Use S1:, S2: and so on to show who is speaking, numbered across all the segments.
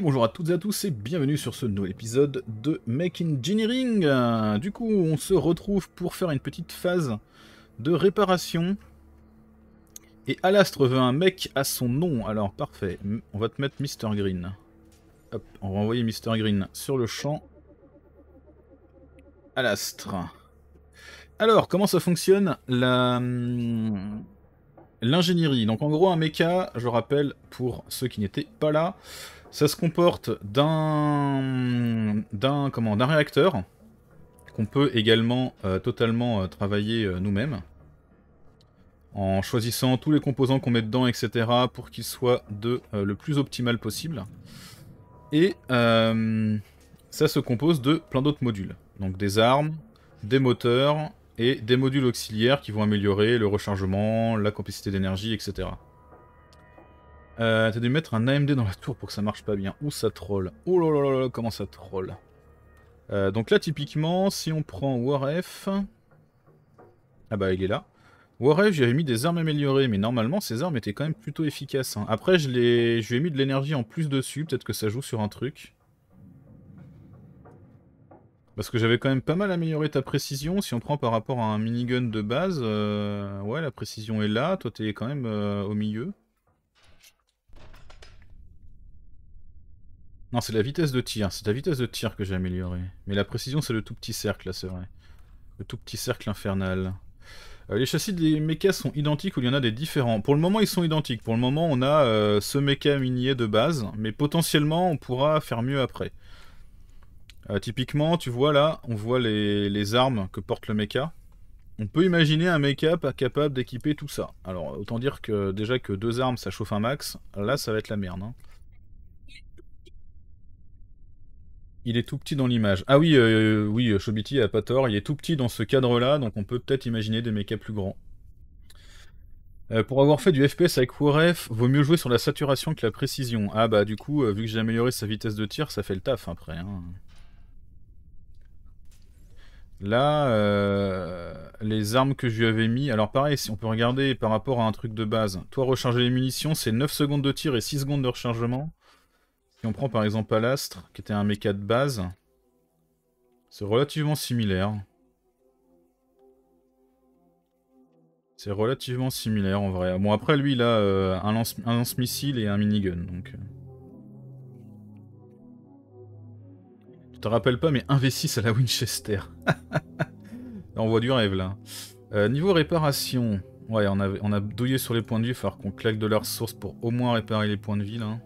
S1: bonjour à toutes et à tous et bienvenue sur ce nouvel épisode de Make Engineering. Du coup, on se retrouve pour faire une petite phase de réparation. Et Alastre veut un mec à son nom, alors parfait. On va te mettre Mr Green. Hop, on va envoyer Mr Green sur le champ. Alastre. Alors, comment ça fonctionne la... Hum, l'ingénierie. Donc en gros, un mecha, je rappelle pour ceux qui n'étaient pas là, ça se comporte d'un réacteur qu'on peut également euh, totalement euh, travailler euh, nous-mêmes en choisissant tous les composants qu'on met dedans, etc. pour qu'ils soit de le plus optimal possible. Et ça se compose de plein d'autres modules, donc des armes, des moteurs et des modules auxiliaires qui vont améliorer le rechargement, la capacité d'énergie, etc. Euh, t'as dû mettre un AMD dans la tour pour que ça marche pas bien. Ou ça troll. Oh là comment ça troll. Euh, donc là, typiquement, si on prend Warf... Ah bah, il est là. Warf, j'avais mis des armes améliorées, mais normalement, ces armes étaient quand même plutôt efficaces. Hein. Après, je, je lui ai mis de l'énergie en plus dessus, peut-être que ça joue sur un truc. Parce que j'avais quand même pas mal amélioré ta précision. Si on prend par rapport à un minigun de base, euh, ouais, la précision est là. Toi, t'es quand même au milieu. Non, c'est la vitesse de tir. C'est la vitesse de tir que j'ai améliorée. Mais la précision, c'est le tout petit cercle, là, c'est vrai. Le tout petit cercle infernal. Euh, les châssis des mechas sont identiques ou il y en a des différents Pour le moment, ils sont identiques. Pour le moment, on a euh, ce mecha minier de base, mais potentiellement, on pourra faire mieux après. Euh, typiquement, tu vois là, on voit les, armes que porte le mecha. On peut imaginer un mecha capable d'équiper tout ça. Alors, autant dire que déjà que deux armes, ça chauffe un max. Là, ça va être la merde. Hein. Il est tout petit dans l'image. Ah oui, euh, euh, oui, euh, Shobiti a pas tort. Il est tout petit dans ce cadre-là, donc on peut peut-être imaginer des mechas plus grands. pour avoir fait du FPS avec Waref, vaut mieux jouer sur la saturation que la précision. Ah bah du coup, vu que j'ai amélioré sa vitesse de tir, ça fait le taf après. Hein. Là, les armes que je lui avais mis... Alors pareil, si on peut regarder par rapport à un truc de base. Toi, recharger les munitions, c'est 9 secondes de tir et 6 secondes de rechargement. Si on prend par exemple Alastre, qui était un mecha de base, c'est relativement similaire. C'est relativement similaire en vrai. Bon après lui il a euh, un lance-missile et un minigun donc... Je euh. te rappelle pas mais 1 à la Winchester. on voit du rêve là. Euh, niveau réparation, ouais on a, on a douillé sur les points de vie, il va falloir qu'on claque de la ressource pour au moins réparer les points de vie là.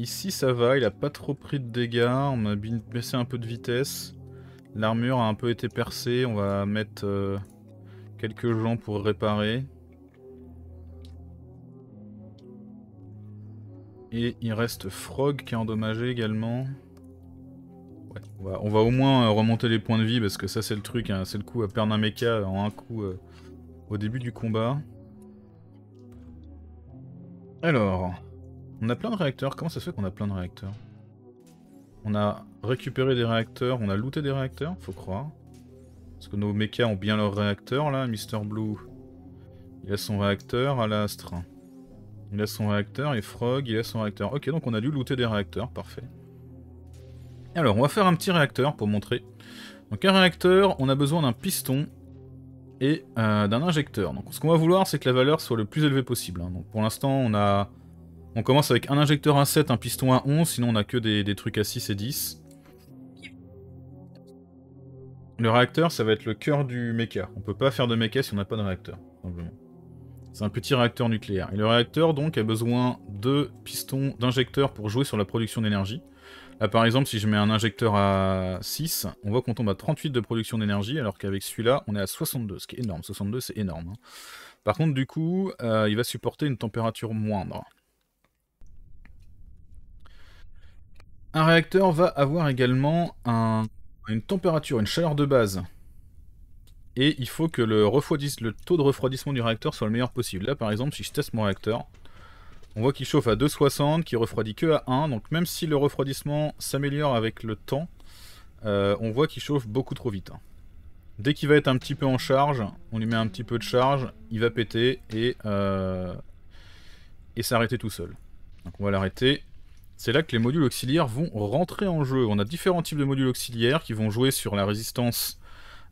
S1: Ici, ça va, il a pas trop pris de dégâts, on a baissé un peu de vitesse. L'armure a un peu été percée, on va mettre euh, quelques gens pour réparer. Et il reste Frog qui est endommagé également. on va, au moins euh, remonter les points de vie parce que ça c'est le truc, hein, c'est le coup à perdre un mecha en un coup euh, au début du combat. Alors, on a plein de réacteurs. Comment ça se fait qu'on a plein de réacteurs On a récupéré des réacteurs, on a looté des réacteurs, faut croire. Parce que nos mechas ont bien leur réacteurs là, Mister Blue. Il a son réacteur à Il a son réacteur et Frog, il a son réacteur. Ok, donc on a dû looter des réacteurs, parfait. Alors, on va faire un petit réacteur pour montrer. Donc un réacteur, on a besoin d'un piston et euh, d'un injecteur. Donc ce qu'on va vouloir, c'est que la valeur soit le plus élevée possible. Hein. Donc pour l'instant, on a on commence avec un injecteur à 7, un piston à 11, sinon on a que des, trucs à 6 et 10. Le réacteur, ça va être le cœur du mecha. On peut pas faire de mecha si on n'a pas de réacteur, C'est un petit réacteur nucléaire. Et le réacteur, donc, a besoin de pistons, d'injecteurs pour jouer sur la production d'énergie. Là, par exemple, si je mets un injecteur à 6, on voit qu'on tombe à 38 de production d'énergie, alors qu'avec celui-là, on est à 62, ce qui est énorme. 62, c'est énorme. Hein. Par contre, du coup, euh, il va supporter une température moindre. Un réacteur va avoir également une température, une chaleur de base. Et il faut que le, le taux de refroidissement du réacteur soit le meilleur possible. Là, par exemple, si je teste mon réacteur, on voit qu'il chauffe à 2,60, qu'il refroidit que à 1. Donc même si le refroidissement s'améliore avec le temps, euh, on voit qu'il chauffe beaucoup trop vite. Hein. Dès qu'il va être un petit peu en charge, on lui met un petit peu de charge, il va péter et, euh, et s'arrêter tout seul. Donc on va l'arrêter, c'est là que les modules auxiliaires vont rentrer en jeu. On a différents types de modules auxiliaires qui vont jouer sur la résistance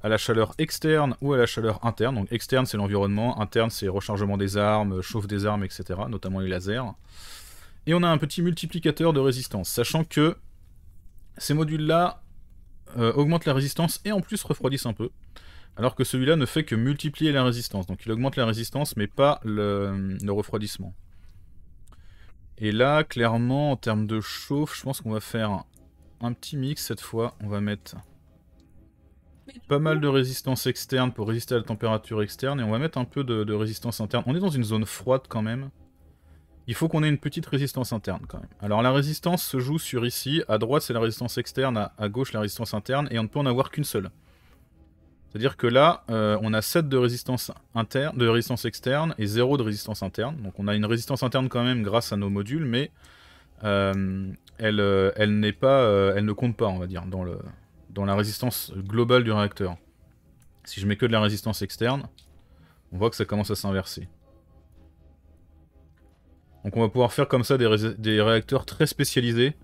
S1: à la chaleur externe ou à la chaleur interne. Donc externe c'est l'environnement, interne c'est rechargement des armes, chauffe des armes, etc. Notamment les lasers. Et on a un petit multiplicateur de résistance, sachant que ces modules-là euh, augmentent la résistance et en plus refroidissent un peu. Alors que celui-là ne fait que multiplier la résistance. Donc il augmente la résistance mais pas le refroidissement. Et là, clairement, en termes de chauffe, je pense qu'on va faire un petit mix cette fois. On va mettre pas mal de résistance externe pour résister à la température externe. Et on va mettre un peu de, résistance interne. On est dans une zone froide quand même. Il faut qu'on ait une petite résistance interne quand même. Alors la résistance se joue sur ici. À droite, c'est la résistance externe. à gauche, la résistance interne. Et on ne peut en avoir qu'une seule. C'est-à-dire que là, euh, on a 7 de résistance, interne, de résistance externe et 0 de résistance interne. Donc on a une résistance interne quand même grâce à nos modules, mais euh, elle, euh, elle pas, elle ne compte pas, on va dire, dans, le, dans la résistance globale du réacteur. Si je mets que de la résistance externe, on voit que ça commence à s'inverser. Donc on va pouvoir faire comme ça des, des réacteurs très spécialisés.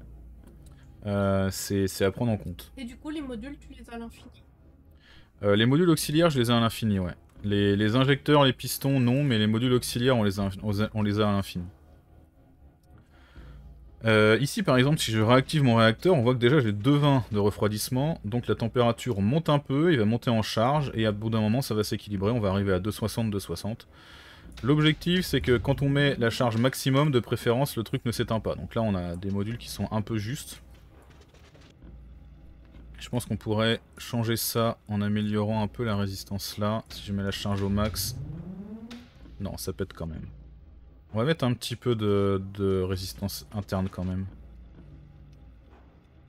S1: C'est à prendre en compte. Et du coup, les modules, tu les as à l'infini euh, les modules auxiliaires, je les ai à l'infini, ouais. Les, injecteurs, les pistons, non, mais les modules auxiliaires, on les a, à l'infini. Euh, ici, par exemple, si je réactive mon réacteur, on voit que déjà j'ai 2 vins de refroidissement, donc la température monte un peu, il va monter en charge, et à bout d'un moment, ça va s'équilibrer, on va arriver à 260, 260. L'objectif, c'est que quand on met la charge maximum, de préférence, le truc ne s'éteint pas. Donc là, on a des modules qui sont un peu justes. Je pense qu'on pourrait changer ça en améliorant un peu la résistance là. Si je mets la charge au max. Non, ça pète quand même. On va mettre un petit peu de, résistance interne quand même.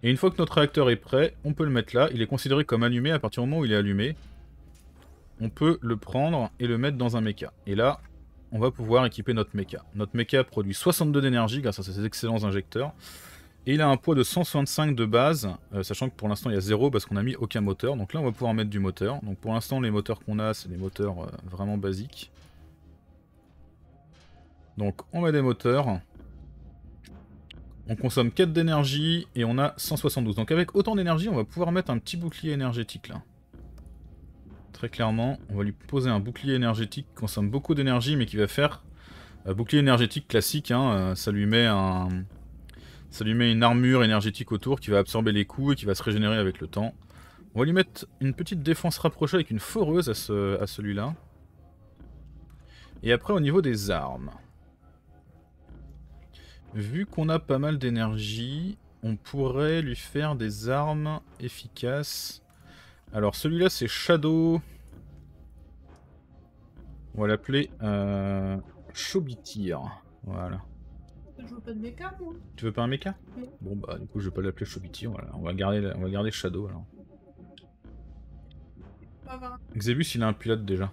S1: Et une fois que notre réacteur est prêt, on peut le mettre là. Il est considéré comme allumé à partir du moment où il est allumé. On peut le prendre et le mettre dans un mecha. Et là, on va pouvoir équiper notre mecha. Notre mecha produit 62 d'énergie grâce à ses excellents injecteurs. Et il a un poids de 165 de base, euh, sachant que pour l'instant il y a zéro parce qu'on a mis aucun moteur. Donc là on va pouvoir mettre du moteur. Donc pour l'instant les moteurs qu'on a c'est des moteurs euh, vraiment basiques. Donc on met des moteurs. On consomme 4 d'énergie et on a 172. Donc avec autant d'énergie on va pouvoir mettre un petit bouclier énergétique là. Très clairement on va lui poser un bouclier énergétique qui consomme beaucoup d'énergie mais qui va faire... Un euh, bouclier énergétique classique, hein, ça lui met un ça lui met une armure énergétique autour qui va absorber les coups et qui va se régénérer avec le temps. On va lui mettre une petite défense rapprochée avec une foreuse à, celui-là. Et après au niveau des armes. Vu qu'on a pas mal d'énergie, on pourrait lui faire des armes efficaces. Alors celui-là c'est Shadow. On va l'appeler euh, Chobitir. Voilà. Je veux pas de mecha, moi. Tu veux pas un mecha Bon, bah, du coup, je vais pas l'appeler Chobiti. Voilà. On, va garder, Shadow alors. Xebus, il a un pilote déjà.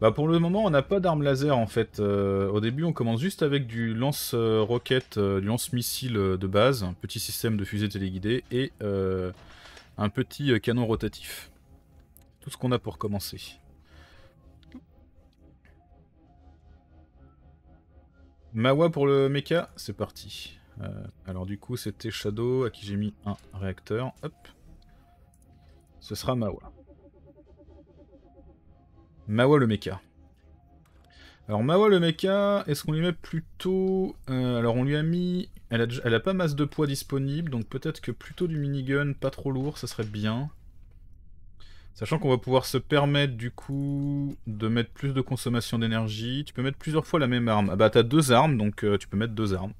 S1: Bah pour le moment, on n'a pas d'arme laser en fait. Euh, au début, on commence juste avec du lance-roquette, euh, du lance-missile euh, de base, un petit système de fusée téléguidée et un petit canon rotatif. Tout ce qu'on a pour commencer. Mawa pour le mecha, c'est parti. Euh, alors du coup, c'était Shadow à qui j'ai mis un réacteur. Hop. Ce sera Mawa. Mawa le mecha. Alors Mawa le mecha, est-ce qu'on lui met plutôt... Euh, alors on lui a mis... Elle a, elle a pas masse de poids disponible, donc peut-être que plutôt du minigun, pas trop lourd, ça serait bien. Sachant qu'on va pouvoir se permettre du coup de mettre plus de consommation d'énergie. Tu peux mettre plusieurs fois la même arme. Ah bah t'as deux armes, donc euh, tu peux mettre deux armes.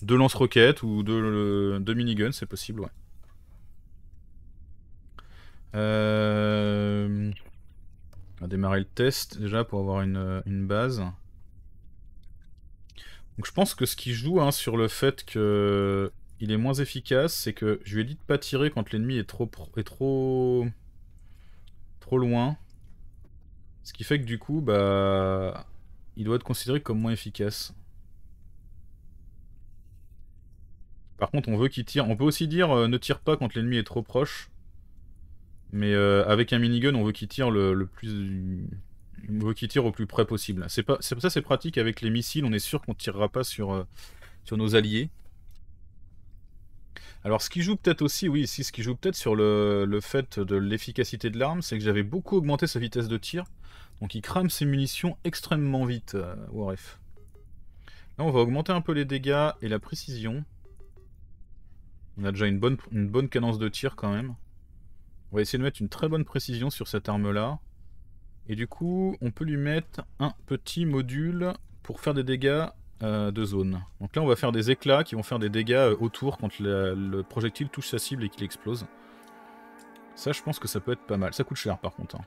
S1: Deux lance-roquettes ou deux, miniguns, c'est possible, ouais. Euh, on va démarrer le test déjà pour avoir une, base. Donc je pense que ce qui joue hein, sur le fait qu'il est moins efficace, c'est que je lui ai dit de pas tirer quand l'ennemi est trop est trop loin. Ce qui fait que du coup, bah, il doit être considéré comme moins efficace. Par contre, on veut qu'il tire. On peut aussi dire euh, ne tire pas quand l'ennemi est trop proche. Mais euh, avec un minigun, on veut qu'il tire le, plus. On veut qu'il tire au plus près possible. C'est pas... Ça, c'est pratique avec les missiles. On est sûr qu'on tirera pas sur, euh, sur nos alliés. Alors, ce qui joue peut-être aussi, oui, ici, ce qui joue peut-être sur le, fait de l'efficacité de l'arme, c'est que j'avais beaucoup augmenté sa vitesse de tir. Donc, il crame ses munitions extrêmement vite, euh, Warf. Là, on va augmenter un peu les dégâts et la précision. On a déjà une bonne, une bonne cadence de tir quand même. On va essayer de mettre une très bonne précision sur cette arme-là. Et du coup, on peut lui mettre un petit module pour faire des dégâts euh, de zone. Donc là, on va faire des éclats qui vont faire des dégâts euh, autour quand le projectile touche sa cible et qu'il explose. Ça, je pense que ça peut être pas mal. Ça coûte cher, par contre. Hein.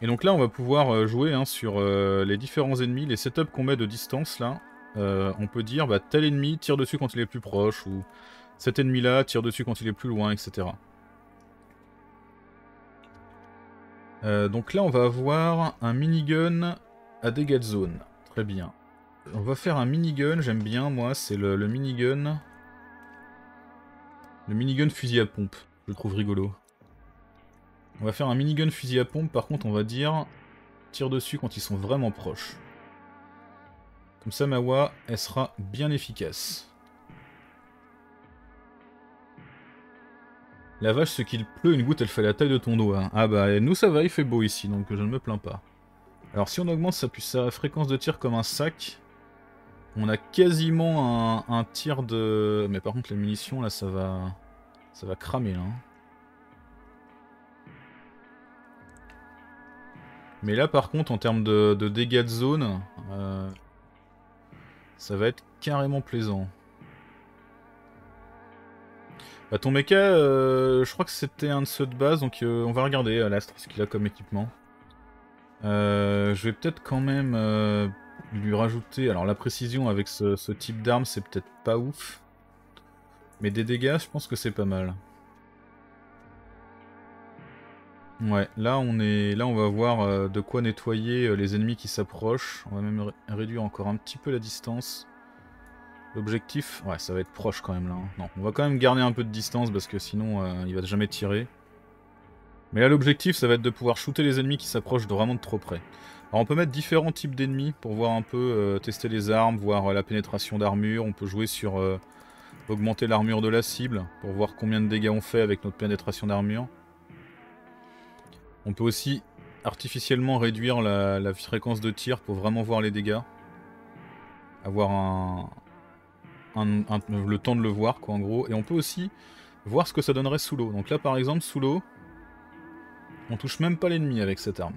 S1: Et donc là, on va pouvoir euh, jouer hein, sur les différents ennemis, les setups qu'on met de distance, là. on peut dire, bah, tel ennemi tire dessus quand il est plus proche, ou cet ennemi-là tire dessus quand il est plus loin, etc. donc là, on va avoir un minigun à dégâts de zone. Très bien. On va faire un minigun, j'aime bien, moi, c'est le, minigun... Le minigun fusil à pompe, je trouve rigolo. On va faire un minigun fusil à pompe, par contre on va dire... Tire dessus quand ils sont vraiment proches. Comme ça, Mawa, elle sera bien efficace. La vache, ce qu'il pleut, une goutte, elle fait la taille de ton doigt. Ah bah, nous ça va, il fait beau ici, donc je ne me plains pas. Alors si on augmente sa, fréquence de tir comme un sac, on a quasiment un, tir de... Mais par contre les munitions là ça va... Ça va cramer là. Hein. Mais là par contre en termes de, dégâts de zone, euh, ça va être carrément plaisant. Bah, ton mecha, euh, je crois que c'était un de ceux de base, donc euh, on va regarder à l'astre ce qu'il a comme équipement. Euh, je vais peut-être quand même euh, lui rajouter... Alors la précision avec ce, type d'arme, c'est peut-être pas ouf. Mais des dégâts, je pense que c'est pas mal. Ouais, là on, est... là, on va voir euh, de quoi nettoyer les ennemis qui s'approchent. On va même réduire encore un petit peu la distance. L'objectif... Ouais, ça va être proche quand même là. Hein. Non, on va quand même garder un peu de distance parce que sinon il va jamais tirer. Mais là, l'objectif, ça va être de pouvoir shooter les ennemis qui s'approchent vraiment de trop près. Alors, on peut mettre différents types d'ennemis pour voir un peu, euh, tester les armes, voir euh, la pénétration d'armure. On peut jouer sur euh, augmenter l'armure de la cible pour voir combien de dégâts on fait avec notre pénétration d'armure. On peut aussi artificiellement réduire la, fréquence de tir pour vraiment voir les dégâts. Avoir un, le temps de le voir, quoi, en gros. Et on peut aussi voir ce que ça donnerait sous l'eau. Donc là, par exemple, sous l'eau, on touche même pas l'ennemi avec cette arme.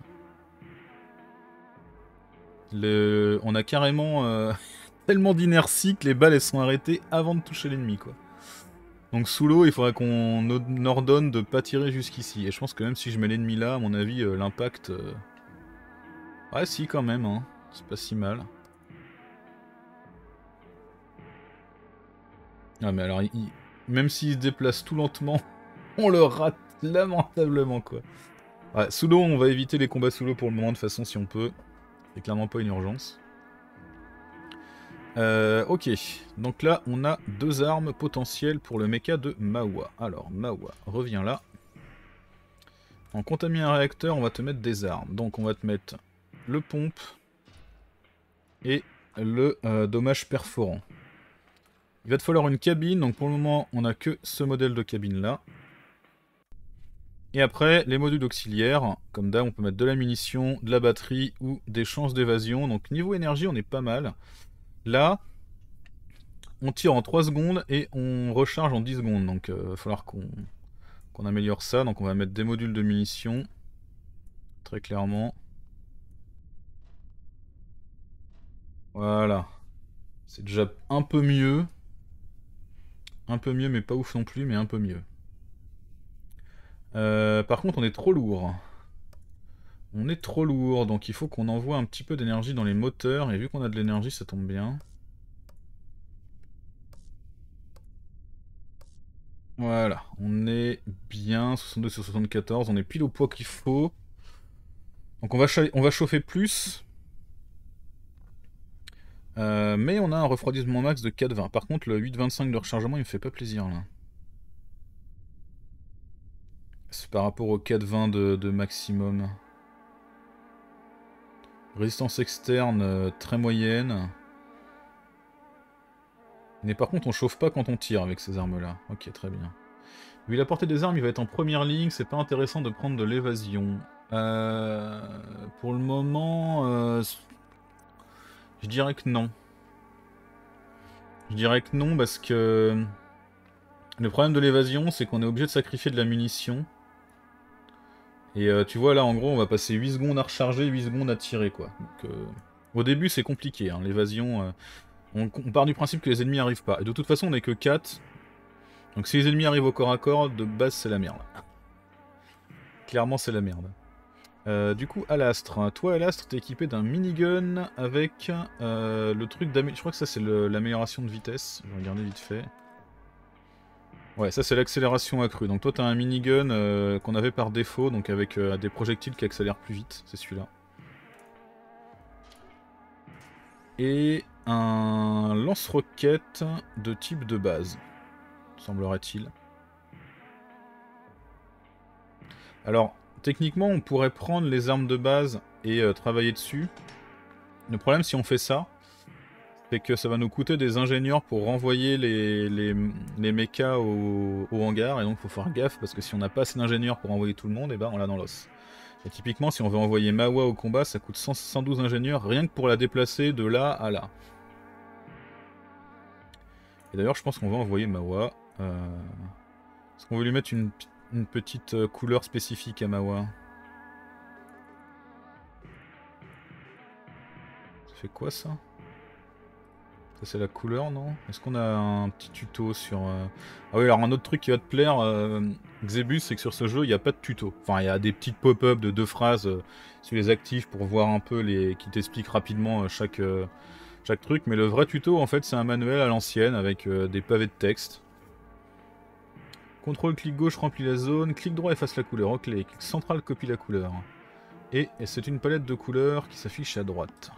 S1: On a carrément euh, tellement d'inertie que les balles sont arrêtées avant de toucher l'ennemi quoi. Donc sous l'eau, il faudrait qu'on ordonne de pas tirer jusqu'ici. Et je pense que même si je mets l'ennemi là, à mon avis, euh, l'impact... Euh, ouais si quand même, hein. c'est pas si mal. Ah mais alors, même s'il se déplace tout lentement, on le rate lamentablement quoi sous l'eau, on va éviter les combats sous l'eau pour le moment de façon si on peut. C'est clairement pas une urgence. Euh, ok, donc là on a deux armes potentielles pour le mecha de Mawa. Alors Mawa, reviens là. En contaminant un réacteur, on va te mettre des armes. Donc on va te mettre le pompe et le euh, dommage perforant. Il va te falloir une cabine, donc pour le moment on a que ce modèle de cabine là. Et après, les modules auxiliaires. Comme d'hab, on peut mettre de la munition, de la batterie ou des chances d'évasion. Donc niveau énergie, on est pas mal. Là, on tire en 3 secondes et on recharge en 10 secondes. Donc il euh, va falloir qu'on améliore ça. Donc on va mettre des modules de munitions. Très clairement. Voilà. C'est déjà un peu mieux. Un peu mieux, mais pas ouf non plus, mais un peu mieux. Euh, par contre, on est trop lourd. On est trop lourd, donc il faut qu'on envoie un petit peu d'énergie dans les moteurs. Et vu qu'on a de l'énergie, ça tombe bien. Voilà, on est bien, 62 sur 74, on est pile au poids qu'il faut. Donc on va, on va chauffer plus. Euh, mais on a un refroidissement max de 4,20. Par contre, le 8,25 de rechargement, il me fait pas plaisir là par rapport au 4,20 de, de, maximum. Résistance externe euh, très moyenne. Mais par contre, on chauffe pas quand on tire avec ces armes-là. Ok, très bien. Vu la portée des armes, il va être en première ligne. C'est pas intéressant de prendre de l'évasion. Euh, pour le moment, euh, je dirais que non. Je dirais que non parce que le problème de l'évasion, c'est qu'on est obligé de sacrifier de la munition. Et euh, tu vois, là, en gros, on va passer 8 secondes à recharger, 8 secondes à tirer, quoi. Donc, euh, au début, c'est compliqué, hein, l'évasion... Euh, on, part du principe que les ennemis n'arrivent pas. Et de toute façon, on n'est que 4. Donc si les ennemis arrivent au corps à corps, de base, c'est la merde. Clairement, c'est la merde. du coup, Alastre. Hein. Toi, Alastre, t'es équipé d'un minigun avec le truc d'amélioration... Je crois que ça, c'est l'amélioration de vitesse. Je vais regarder vite fait. Ouais, ça c'est l'accélération accrue. Donc toi t'as un minigun euh, qu'on avait par défaut, donc avec euh, des projectiles qui accélèrent plus vite, c'est celui-là. Et un lance-roquette de type de base, semblerait-il. Alors, techniquement, on pourrait prendre les armes de base et euh, travailler dessus. Le problème, si on fait ça, c'est que ça va nous coûter des ingénieurs pour renvoyer les, les, les mechas au, hangar, et donc faut faire gaffe, parce que si on n'a pas assez d'ingénieurs pour envoyer tout le monde, et eh ben on l'a dans l'os. Et typiquement, si on veut envoyer Mawa au combat, ça coûte 112 ingénieurs, rien que pour la déplacer de là à là. Et d'ailleurs, je pense qu'on va envoyer Mawa. Euh, est-ce qu'on veut lui mettre une, une petite euh, couleur spécifique à Mawa Ça fait quoi ça c'est la couleur, non Est-ce qu'on a un petit tuto sur... Euh, ah oui, alors un autre truc qui va te plaire, euh, Xebus, c'est que sur ce jeu, il n'y a pas de tuto. Enfin, il y a des petites pop-up de deux phrases, euh, sur les actifs pour voir un peu les... qui t'expliquent rapidement chaque, chaque truc. Mais le vrai tuto, en fait, c'est un manuel à l'ancienne avec des pavés de texte. Contrôle, clic gauche remplit la zone, clic droit efface la couleur, ok, clic central copie la couleur. Et, et c'est une palette de couleurs qui s'affiche à droite.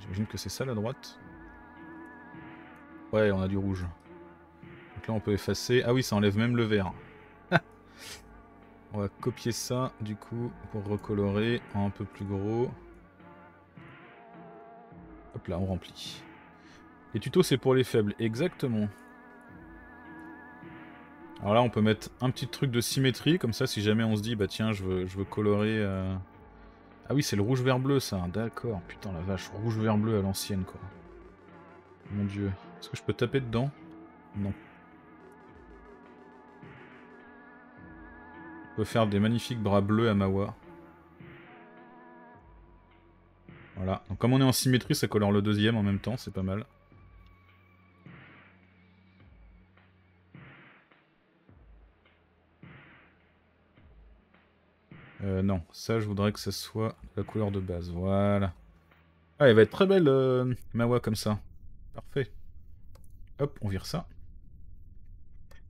S1: J'imagine que c'est ça la droite. Ouais, on a du rouge. Donc là, on peut effacer. Ah oui, ça enlève même le vert. on va copier ça, du coup, pour recolorer en un peu plus gros. Hop là, on remplit. Les tutos, c'est pour les faibles. Exactement. Alors là, on peut mettre un petit truc de symétrie, comme ça, si jamais on se dit, bah tiens, je veux, je veux colorer... Euh, ah oui, c'est le rouge-vert-bleu, ça. D'accord. Putain, la vache. Rouge-vert-bleu à l'ancienne, quoi. Mon dieu. Est-ce que je peux taper dedans Non. On peut faire des magnifiques bras bleus à Mawa. Voilà. Donc comme on est en symétrie, ça colore le deuxième en même temps, c'est pas mal. Euh, non, ça je voudrais que ça soit la couleur de base, voilà. Ah, elle va être très belle, euh, Mawa, comme ça. Parfait. Hop, on vire ça.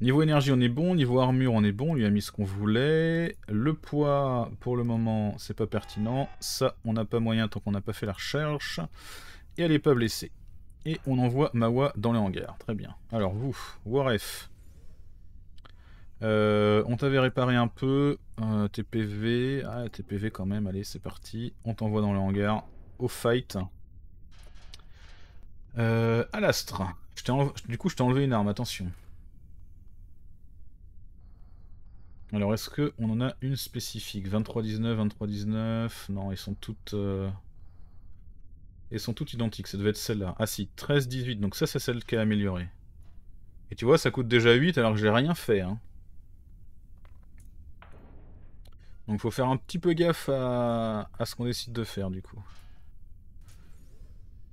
S1: Niveau énergie, on est bon. Niveau armure, on est bon. lui a mis ce qu'on voulait. Le poids, pour le moment, c'est pas pertinent. Ça, on n'a pas moyen tant qu'on n'a pas fait la recherche. Et elle n'est pas blessée. Et on envoie Mawa dans les hangars. Très bien. Alors, vous, Warf. Euh, on t'avait réparé un peu. Euh, TPV. Ah, TPV quand même. Allez, c'est parti. On t'envoie dans le hangar. Au fight. Euh, Alastre, du coup je t'ai enlevé une arme, attention. Alors est-ce que on en a une spécifique 23-19, 23-19, non ils sont toutes... Ils euh, sont toutes identiques, ça devait être celle-là. Ah si, 13-18, donc ça c'est celle qui a amélioré. Et tu vois, ça coûte déjà 8 alors que j'ai rien fait. Hein. Donc faut faire un petit peu gaffe à ce qu'on décide de faire du coup.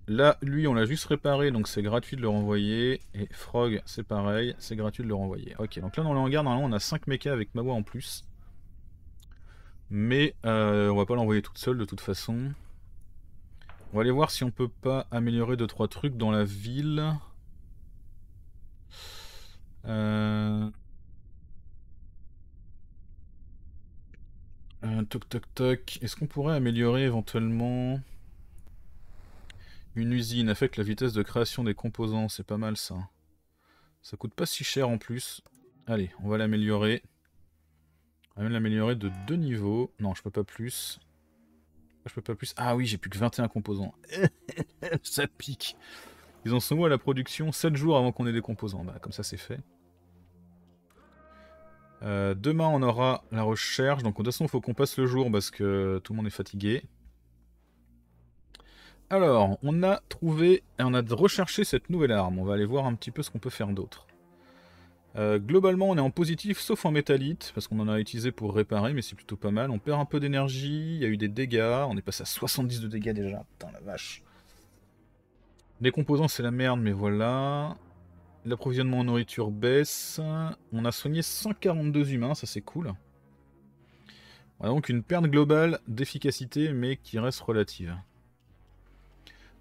S1: Là, lui, on l'a juste réparé, donc c'est gratuit de le renvoyer. Et Frog, c'est pareil, c'est gratuit de le renvoyer. Ok, donc là, dans le hangar, normalement, on a 5 mechas avec Mawa en plus. Mais on euh, on va pas l'envoyer toute seule, de toute façon. On va aller voir si on peut pas améliorer 2-3 trucs dans la ville. Euh, euh, toc toc toc. Est-ce qu'on pourrait améliorer éventuellement... Une usine affecte la vitesse de création des composants, c'est pas mal ça. Ça coûte pas si cher en plus. Allez, on va l'améliorer. On va l'améliorer de deux niveaux. Non, je peux pas plus. Ah, je peux pas plus. Ah oui, j'ai plus que 21 composants. ça pique. Ils ont ce mot à la production 7 jours avant qu'on ait des composants. Bah, comme ça, c'est fait. Euh, demain, on aura la recherche. Donc, de toute façon, il faut qu'on passe le jour parce que tout le monde est fatigué. Alors, on a trouvé et on a recherché cette nouvelle arme. On va aller voir un petit peu ce qu'on peut faire d'autre. Euh, globalement, on est en positif, sauf en métallite, parce qu'on en a utilisé pour réparer, mais c'est plutôt pas mal. On perd un peu d'énergie, il y a eu des dégâts, on est passé à 70 de dégâts déjà. Putain, la vache. Les composants, c'est la merde, mais voilà. L'approvisionnement en nourriture baisse. On a soigné 142 humains, ça c'est cool. On a donc une perte globale d'efficacité, mais qui reste relative.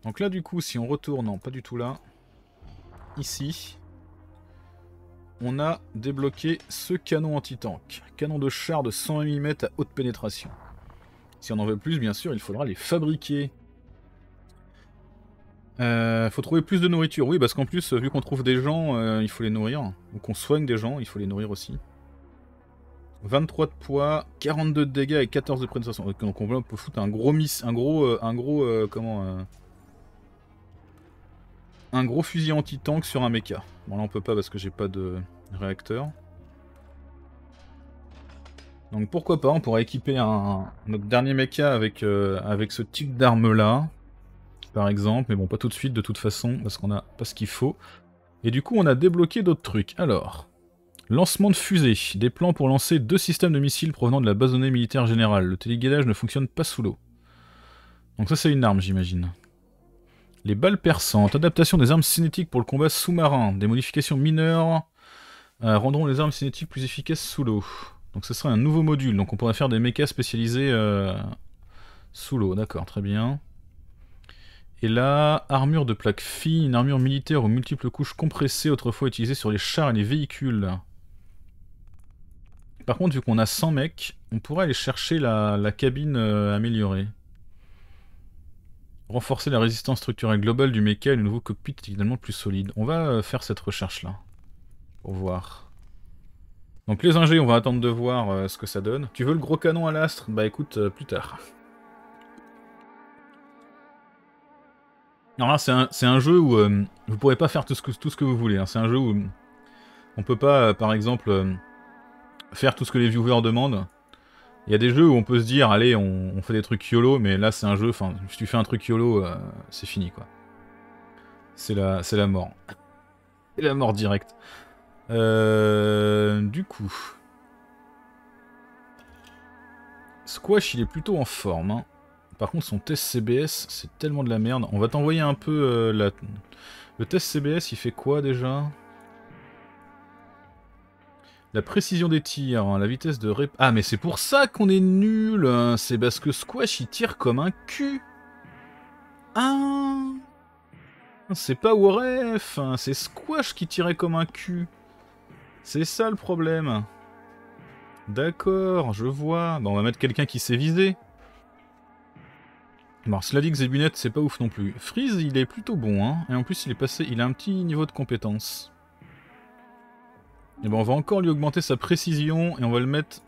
S1: Donc là, du coup, si on retourne, non, pas du tout là, ici, on a débloqué ce canon anti-tank. Canon de char de 100 mm à haute pénétration. Si on en veut plus, bien sûr, il faudra les fabriquer. Euh, faut trouver plus de nourriture, oui, parce qu'en plus, vu qu'on trouve des gens, euh, il faut les nourrir. Ou qu'on soigne des gens, il faut les nourrir aussi. 23 de poids, 42 de dégâts et 14 de prédication. Euh, donc on peut foutre un gros miss, un gros, euh, un gros, comment, un gros fusil anti-tank sur un mecha. Bon là on peut pas parce que j'ai pas de réacteur. Donc pourquoi pas, on pourrait équiper notre dernier mecha avec, euh, avec ce type d'arme là, par exemple, mais bon pas tout de suite de toute façon, parce qu'on a pas ce qu'il faut. Et du coup on a débloqué d'autres trucs. Alors, lancement de fusée, des plans pour lancer deux systèmes de missiles provenant de la base donnée militaire générale. Le téléguidage ne fonctionne pas sous l'eau. Donc ça c'est une arme j'imagine. Les balles perçantes, adaptation des armes cinétiques pour le combat sous-marin. Des modifications mineures euh, rendront les armes cinétiques plus efficaces sous l'eau. Donc ce serait un nouveau module, donc on pourrait faire des mechas spécialisés euh, sous l'eau, d'accord, très bien. Et là, armure de plaque fine, une armure militaire aux multiples couches compressées autrefois utilisées sur les chars et les véhicules. Par contre, vu qu'on a 100 mecs, on pourrait aller chercher la, cabine euh, améliorée renforcer la résistance structurelle globale du méca et le nouveau cockpit est également plus solide. On va euh, faire cette recherche-là, pour voir. Donc les ingés, on va attendre de voir euh, ce que ça donne. Tu veux le gros canon à l'astre Bah écoute, euh, plus tard. Alors là, c'est un, jeu où vous vous pourrez pas faire tout ce que, vous voulez. Hein. C'est un jeu où on peut pas, par exemple, faire tout ce que les viewers demandent. Il y a des jeux où on peut se dire, allez, on, fait des trucs YOLO, mais là c'est un jeu, enfin, si tu fais un truc YOLO, euh, c'est fini quoi. C'est la, c'est la mort. C'est la mort directe. Euh, du coup. Squash, il est plutôt en forme. Hein. Par contre, son test CBS, c'est tellement de la merde. On va t'envoyer un peu euh, la... Le test CBS, il fait quoi déjà la précision des tirs, hein, la vitesse de rép... Ah, mais c'est pour ça qu'on est nul hein, C'est parce que Squash, il tire comme un cul Ah C'est pas Warf, hein, C'est Squash qui tirait comme un cul C'est ça le problème D'accord, je vois. on va mettre quelqu'un qui sait viser. Bon, que Zebunette, c'est pas ouf non plus. Freeze, il est plutôt bon, hein. Et en plus, il est passé... Il a un petit niveau de compétence. Et eh ben, on va encore lui augmenter sa précision et on va le mettre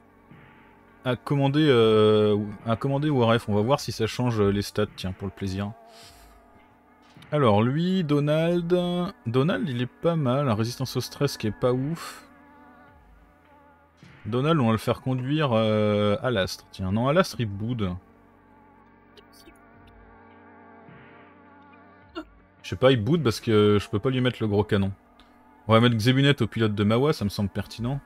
S1: à commander, euh, à commander ou On va voir si ça change les stats, tiens, pour le plaisir. Alors lui, Donald... Donald, il est pas mal. La résistance au stress qui est pas ouf. Donald, on va le faire conduire euh, à l'astre. Tiens, non, à l'astre, il boude. Je sais pas, il boude parce que je peux pas lui mettre le gros canon. On va mettre Xebunet au pilote de Mawa, ça me semble pertinent.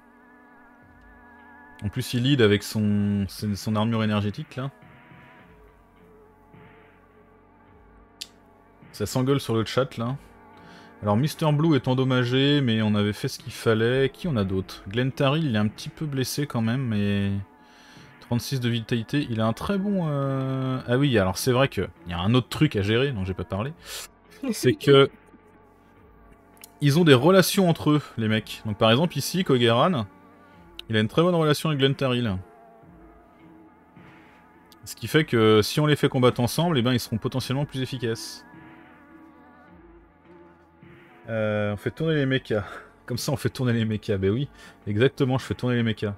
S1: En plus, il lead avec son, son armure énergétique, là. Ça s'engueule sur le chat, là. Alors, Mister Blue est endommagé, mais on avait fait ce qu'il fallait. Qui on a d'autres Glentary, il est un petit peu blessé, quand même, mais... 36 de vitalité, il a un très bon... Euh, ah oui, alors c'est vrai qu'il y a un autre truc à gérer, dont j'ai pas parlé. C'est que ils ont des relations entre eux, les mecs. Donc par exemple ici, Kogeran, il a une très bonne relation avec Glentaril. Ce qui fait que si on les fait combattre ensemble, eh ben, ils seront potentiellement plus efficaces. Euh, on fait tourner les mechas. Comme ça, on fait tourner les mechas. Ben oui, exactement, je fais tourner les mechas.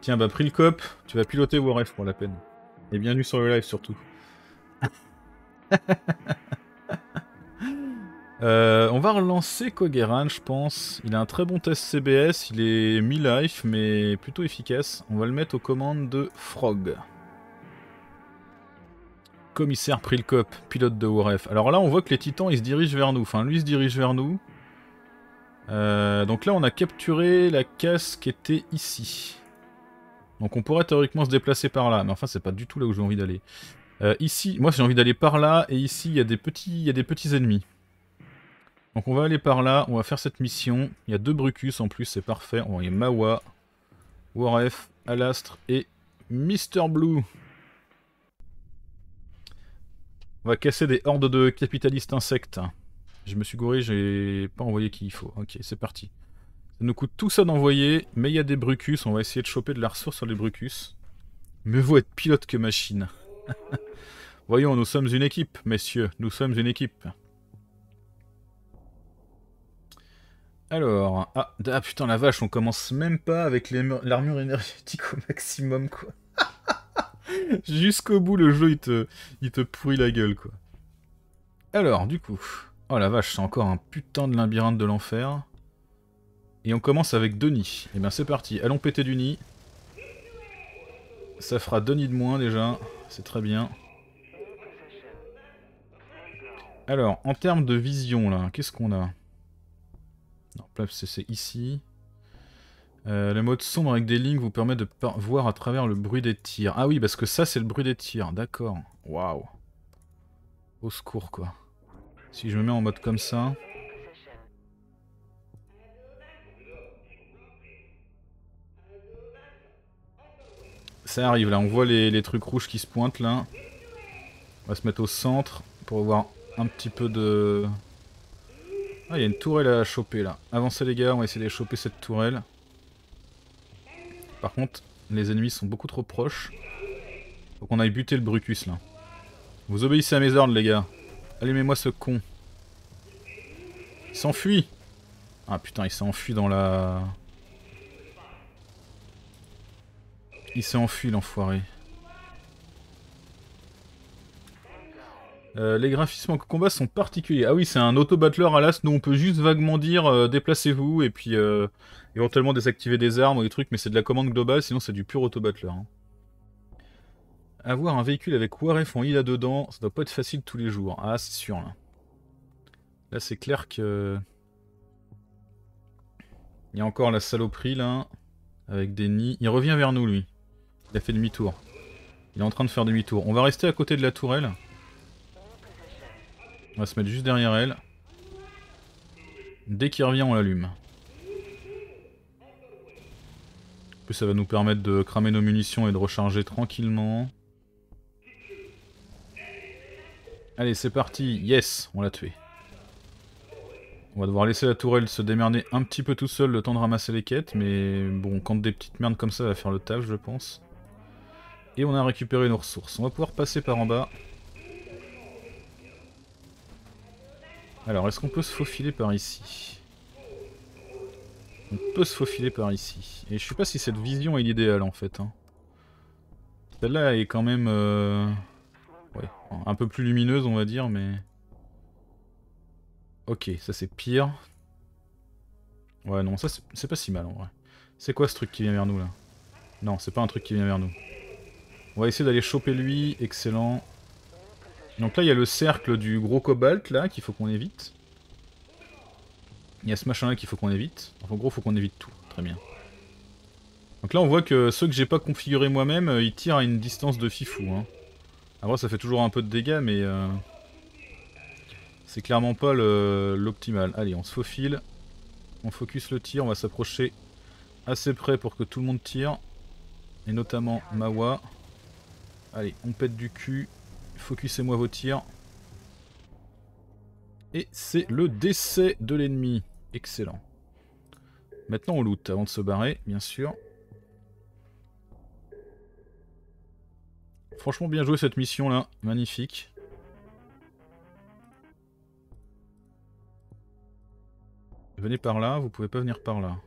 S1: Tiens, bah, pris le cop, tu vas piloter Warf pour la peine. Et bienvenue sur le live surtout. Euh, on va relancer Kogeran, je pense. Il a un très bon test CBS, il est mi-life, mais plutôt efficace. On va le mettre aux commandes de Frog. Commissaire Prilkop, pilote de Warf. Alors là, on voit que les titans, ils se dirigent vers nous. Enfin, lui se dirige vers nous. Euh, donc là, on a capturé la casse qui était ici. Donc on pourrait théoriquement se déplacer par là, mais enfin, c'est pas du tout là où j'ai envie d'aller. Euh, ici, moi j'ai envie d'aller par là, et ici, il des petits, y a des petits ennemis. Donc on va aller par là, on va faire cette mission. Il y a deux Brucus en plus, c'est parfait. On va Mawa, Warf, Alastre et Mister Blue. On va casser des hordes de capitalistes insectes. Je me suis gouré, j'ai pas envoyé qui il faut. Ok, c'est parti. Ça nous coûte tout ça d'envoyer, mais il y a des Brucus, on va essayer de choper de la ressource sur les Brucus. Mais vaut être pilote que machine. Voyons, nous sommes une équipe, messieurs, nous sommes une équipe. Alors, ah, ah, putain la vache, on commence même pas avec l'armure énergétique au maximum quoi. Jusqu'au bout le jeu il te, il te pourrit la gueule quoi. Alors du coup, oh la vache c'est encore un putain de labyrinthe de l'enfer. Et on commence avec deux nids. Et eh bien c'est parti, allons péter du nid. Ça fera deux nids de moins déjà, c'est très bien. Alors, en termes de vision là, qu'est-ce qu'on a non, c'est ici. Euh, le mode sombre avec des lignes vous permet de voir à travers le bruit des tirs. Ah oui, parce que ça, c'est le bruit des tirs. D'accord. Waouh. Au secours, quoi. Si je me mets en mode comme ça... Ça arrive, là. On voit les trucs rouges qui se pointent, là. On va se mettre au centre pour avoir un petit peu de... Ah, il y a une tourelle à choper là. Avancez les gars, on va essayer de choper cette tourelle. Par contre, les ennemis sont beaucoup trop proches. Faut qu'on aille buter le brucus là. Vous obéissez à mes ordres les gars. Allumez-moi ce con. Il s'enfuit Ah putain, il s'est dans la... Il s'est enfui l'enfoiré. Euh, les graphismes en combat sont particuliers. Ah oui, c'est un auto-battleur à l'as, nous on peut juste vaguement dire euh, déplacez-vous et puis euh, éventuellement désactiver des armes ou des trucs, mais c'est de la commande globale, sinon c'est du pur auto-battleur. Hein. Avoir un véhicule avec Waref en là dedans, ça doit pas être facile tous les jours. Ah, c'est sûr là. Là, c'est clair que. Il y a encore la saloperie là, avec des nids. Il revient vers nous lui. Il a fait demi-tour. Il est en train de faire demi-tour. On va rester à côté de la tourelle. On va se mettre juste derrière elle. Dès qu'il revient, on l'allume. En ça va nous permettre de cramer nos munitions et de recharger tranquillement. Allez, c'est parti. Yes, on l'a tué. On va devoir laisser la tourelle se démerder un petit peu tout seul le temps de ramasser les quêtes, mais bon, quand des petites merdes comme ça, va faire le taf, je pense. Et on a récupéré nos ressources. On va pouvoir passer par en bas. Alors, est-ce qu'on peut se faufiler par ici On peut se faufiler par ici. Et je sais pas si cette vision est l'idéal en fait. Hein. Celle-là est quand même... Euh, un peu plus lumineuse on va dire, mais... Ok, ça c'est pire. Ouais, non, ça c'est pas si mal en vrai. C'est quoi ce truc qui vient vers nous là Non, c'est pas un truc qui vient vers nous. On va essayer d'aller choper lui, excellent. Donc là, il y a le cercle du gros cobalt, là, qu'il faut qu'on évite. Il y a ce machin-là qu'il faut qu'on évite. en gros, il faut qu'on évite tout. Très bien. Donc là, on voit que ceux que j'ai pas configurés moi-même, euh, ils tirent à une distance de fifou. Hein. Après, ça fait toujours un peu de dégâts, mais... Euh, c'est clairement pas l'optimal. Allez, on se faufile. On focus le tir, on va s'approcher assez près pour que tout le monde tire. Et notamment Mawa. Allez, on pète du cul focussez moi vos tirs. Et c'est le décès de l'ennemi. Excellent. Maintenant on loot avant de se barrer, bien sûr. Franchement bien joué cette mission là, magnifique. Venez par là, vous pouvez pas venir par là.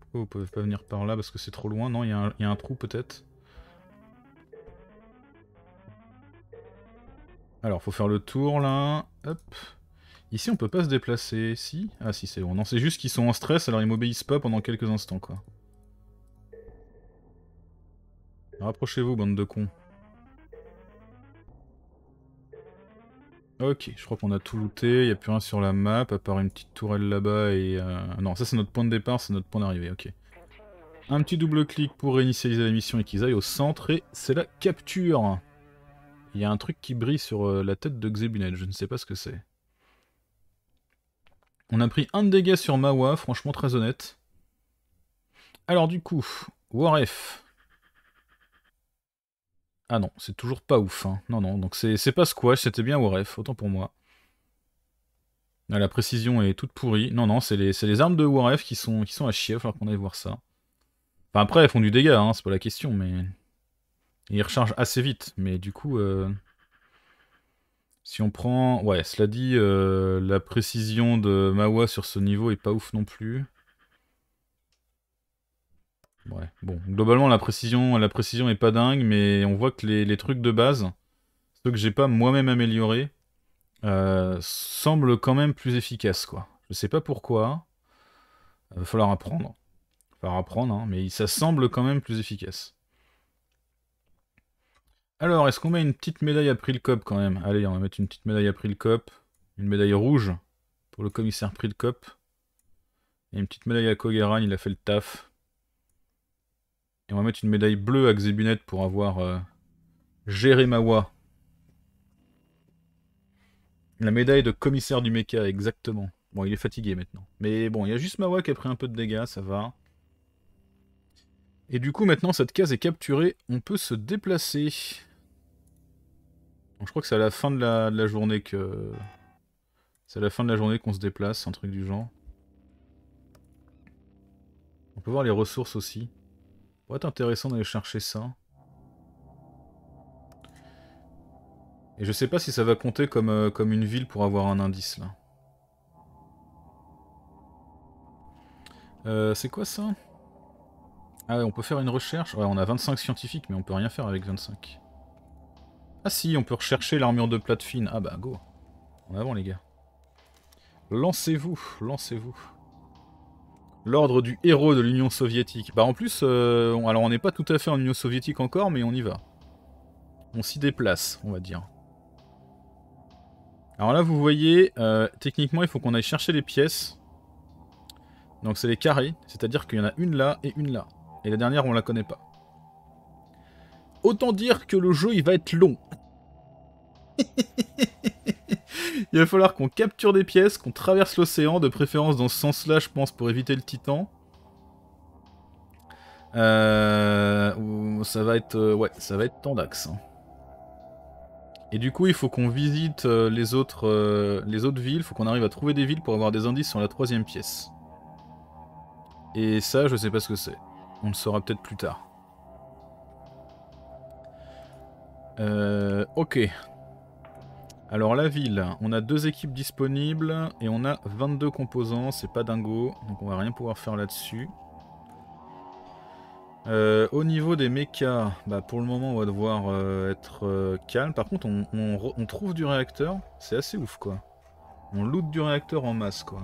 S1: Pourquoi vous pouvez pas venir par là Parce que c'est trop loin. Non, il y, a un trou peut-être. Alors, faut faire le tour, là. Hop. Ici, on peut pas se déplacer. Si Ah, si, c'est bon. Non, c'est juste qu'ils sont en stress, alors ils m'obéissent pas pendant quelques instants, quoi. Ah, rapprochez-vous, bande de cons. Ok, je crois qu'on a tout looté, il n'y a plus rien sur la map, à part une petite tourelle là-bas et... Euh, non, ça c'est notre point de départ, c'est notre point d'arrivée, ok. Un petit double clic pour réinitialiser la mission et qu'ils aillent au centre, et c'est la capture il y a un truc qui brille sur euh, la tête de Xebunet, je ne sais pas ce que c'est. On a pris un dégât sur Mawa, franchement très honnête. Alors du coup, Warf. Ah non, c'est toujours pas ouf. Hein. Non, non, donc c'est pas Squash, c'était bien Warf, autant pour moi. Ah, la précision est toute pourrie. Non, non, c'est les, les, armes de Warf qui sont, qui sont à chier, il qu'on aille voir ça. Enfin après, elles font du dégât, hein, c'est pas la question, mais il recharge assez vite, mais du coup, euh, si on prend... Ouais, cela dit, euh, la précision de Mawa sur ce niveau est pas ouf non plus. Ouais, bon, globalement la précision, la précision est pas dingue, mais on voit que les, trucs de base, ceux que j'ai pas moi-même améliorés, euh, semblent quand même plus efficaces, quoi. Je sais pas pourquoi, Il va falloir apprendre, va falloir apprendre, hein, mais ça semble quand même plus efficace. Alors, est-ce qu'on met une petite médaille à prix le cop quand même Allez, on va mettre une petite médaille à prix le cop. Une médaille rouge pour le commissaire prix le cop. Et une petite médaille à Kogeran, il a fait le taf. Et on va mettre une médaille bleue à Xebunet pour avoir géré euh, Mawa. La médaille de commissaire du mecha, exactement. Bon, il est fatigué maintenant. Mais bon, il y a juste Mawa qui a pris un peu de dégâts, ça va. Et du coup, maintenant, cette case est capturée. On peut se déplacer je crois que c'est à la fin de la, journée que... C'est la fin de la journée qu'on se déplace, un truc du genre. On peut voir les ressources aussi. Ça pourrait être intéressant d'aller chercher ça. Et je sais pas si ça va compter comme, euh, comme une ville pour avoir un indice là. Euh, c'est quoi ça Ah ouais, on peut faire une recherche on a 25 scientifiques, mais on peut rien faire avec 25. Ah si, on peut rechercher l'armure de plate fine. Ah bah go. En avant les gars. Lancez-vous, lancez-vous. L'ordre du héros de l'Union soviétique. Bah en plus, euh, alors on n'est pas tout à fait en Union soviétique encore, mais on y va. On s'y déplace, on va dire. Alors là, vous voyez, euh, techniquement, il faut qu'on aille chercher les pièces. Donc c'est les carrés, c'est-à-dire qu'il y en a une là et une là. Et la dernière, on la connaît pas. Autant dire que le jeu, il va être long. il va falloir qu'on capture des pièces, qu'on traverse l'océan, de préférence dans ce sens-là, je pense, pour éviter le titan. Euh, ça va être... Euh, ouais, ça va être Tandax. Hein. Et du coup, il faut qu'on visite euh, les autres, les autres villes, il faut qu'on arrive à trouver des villes pour avoir des indices sur la troisième pièce. Et ça, je sais pas ce que c'est. On le saura peut-être plus tard. Euh, ok. Alors la ville, on a deux équipes disponibles et on a 22 composants, c'est pas dingo, donc on va rien pouvoir faire là-dessus. Euh, au niveau des mechas, bah pour le moment on va devoir euh, être calme. Par contre on, on trouve du réacteur, c'est assez ouf quoi. On loot du réacteur en masse quoi.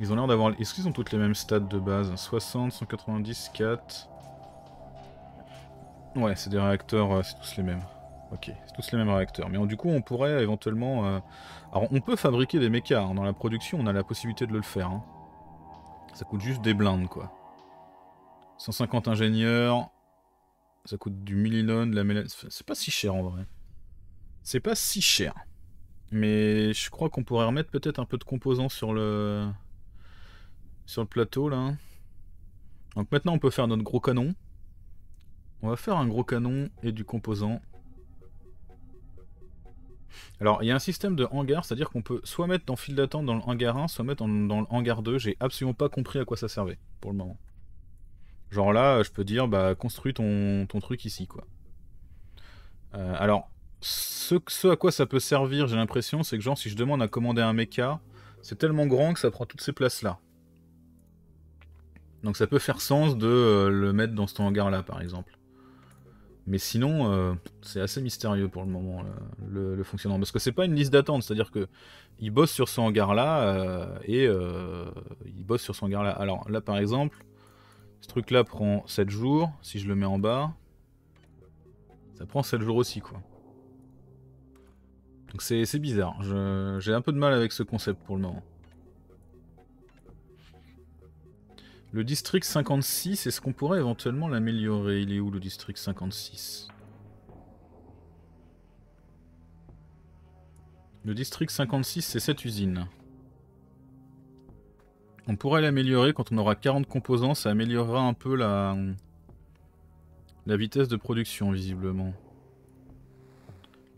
S1: Ils ont l'air d'avoir... Est-ce qu'ils ont toutes les mêmes stats de base 60, 190, 4... Ouais, c'est des réacteurs, euh, c'est tous les mêmes. Ok, c'est tous les mêmes réacteurs. Mais du coup, on pourrait éventuellement... Euh, alors, on peut fabriquer des mechas. Hein. Dans la production, on a la possibilité de le faire. Hein. Ça coûte juste des blindes, quoi. 150 ingénieurs. Ça coûte du millilon, de la C'est pas si cher, en vrai. C'est pas si cher. Mais je crois qu'on pourrait remettre peut-être un peu de composants sur le... Sur le plateau, là. Hein. Donc maintenant, on peut faire notre gros canon. On va faire un gros canon et du composant. Alors, il y a un système de hangar, c'est-à-dire qu'on peut soit mettre dans fil d'attente dans le hangar 1, soit mettre dans le hangar 2. J'ai absolument pas compris à quoi ça servait, pour le moment. Genre là, je peux dire, bah, construis ton, truc ici, quoi. Euh, alors, ce, à quoi ça peut servir, j'ai l'impression, c'est que genre, si je demande à commander un mecha, c'est tellement grand que ça prend toutes ces places-là. Donc ça peut faire sens de euh, le mettre dans cet hangar-là, par exemple. Mais sinon, euh, c'est assez mystérieux pour le moment, euh, le, fonctionnement. Parce que c'est pas une liste d'attente, c'est-à-dire que il bosse sur son hangar-là, euh, et il bosse sur son hangar-là. Alors là, par exemple, ce truc-là prend 7 jours, si je le mets en bas, ça prend 7 jours aussi, quoi. Donc c'est bizarre, j'ai un peu de mal avec ce concept pour le moment. Le district 56, est-ce qu'on pourrait éventuellement l'améliorer Il est où le district 56 Le district 56, c'est cette usine. On pourrait l'améliorer quand on aura 40 composants, ça améliorera un peu la, la vitesse de production visiblement.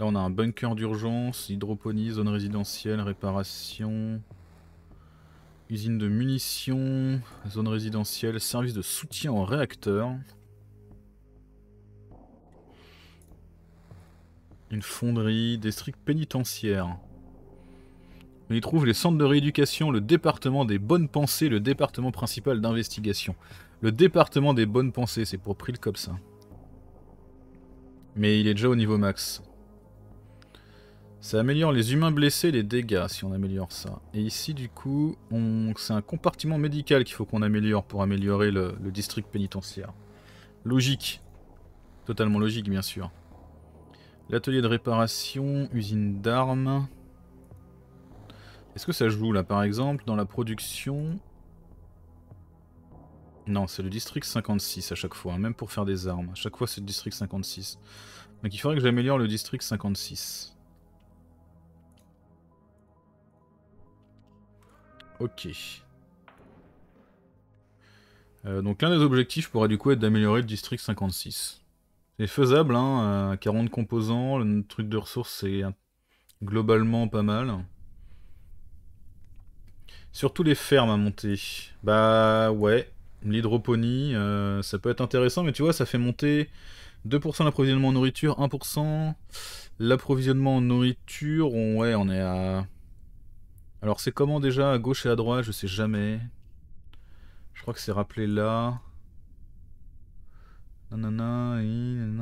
S1: Là on a un bunker d'urgence, hydroponie, zone résidentielle, réparation... Usine de munitions, zone résidentielle, service de soutien en réacteur. Une fonderie, district pénitentiaire. On y trouve les centres de rééducation, le département des bonnes pensées, le département principal d'investigation. Le département des bonnes pensées, c'est pour prix le ça. Mais il est déjà au niveau max. Ça améliore les humains blessés les dégâts si on améliore ça. Et ici du coup, c'est un compartiment médical qu'il faut qu'on améliore pour améliorer le, district pénitentiaire. Logique. Totalement logique bien sûr. L'atelier de réparation, usine d'armes. Est-ce que ça joue là par exemple dans la production Non, c'est le district 56 à chaque fois, hein, même pour faire des armes. À chaque fois c'est le district 56. Donc il faudrait que j'améliore le district 56. Ok. Euh, donc l'un des objectifs pourrait du coup être d'améliorer le district 56. C'est faisable, hein, 40 euh, composants, le truc de ressources c'est globalement pas mal. Surtout les fermes à monter. Bah ouais, l'hydroponie, euh, ça peut être intéressant, mais tu vois, ça fait monter 2% l'approvisionnement en nourriture, 1%. L'approvisionnement en nourriture, ouais, on est à alors c'est comment déjà à gauche et à droite, je sais jamais. Je crois que c'est rappelé là. Nanana, la ville.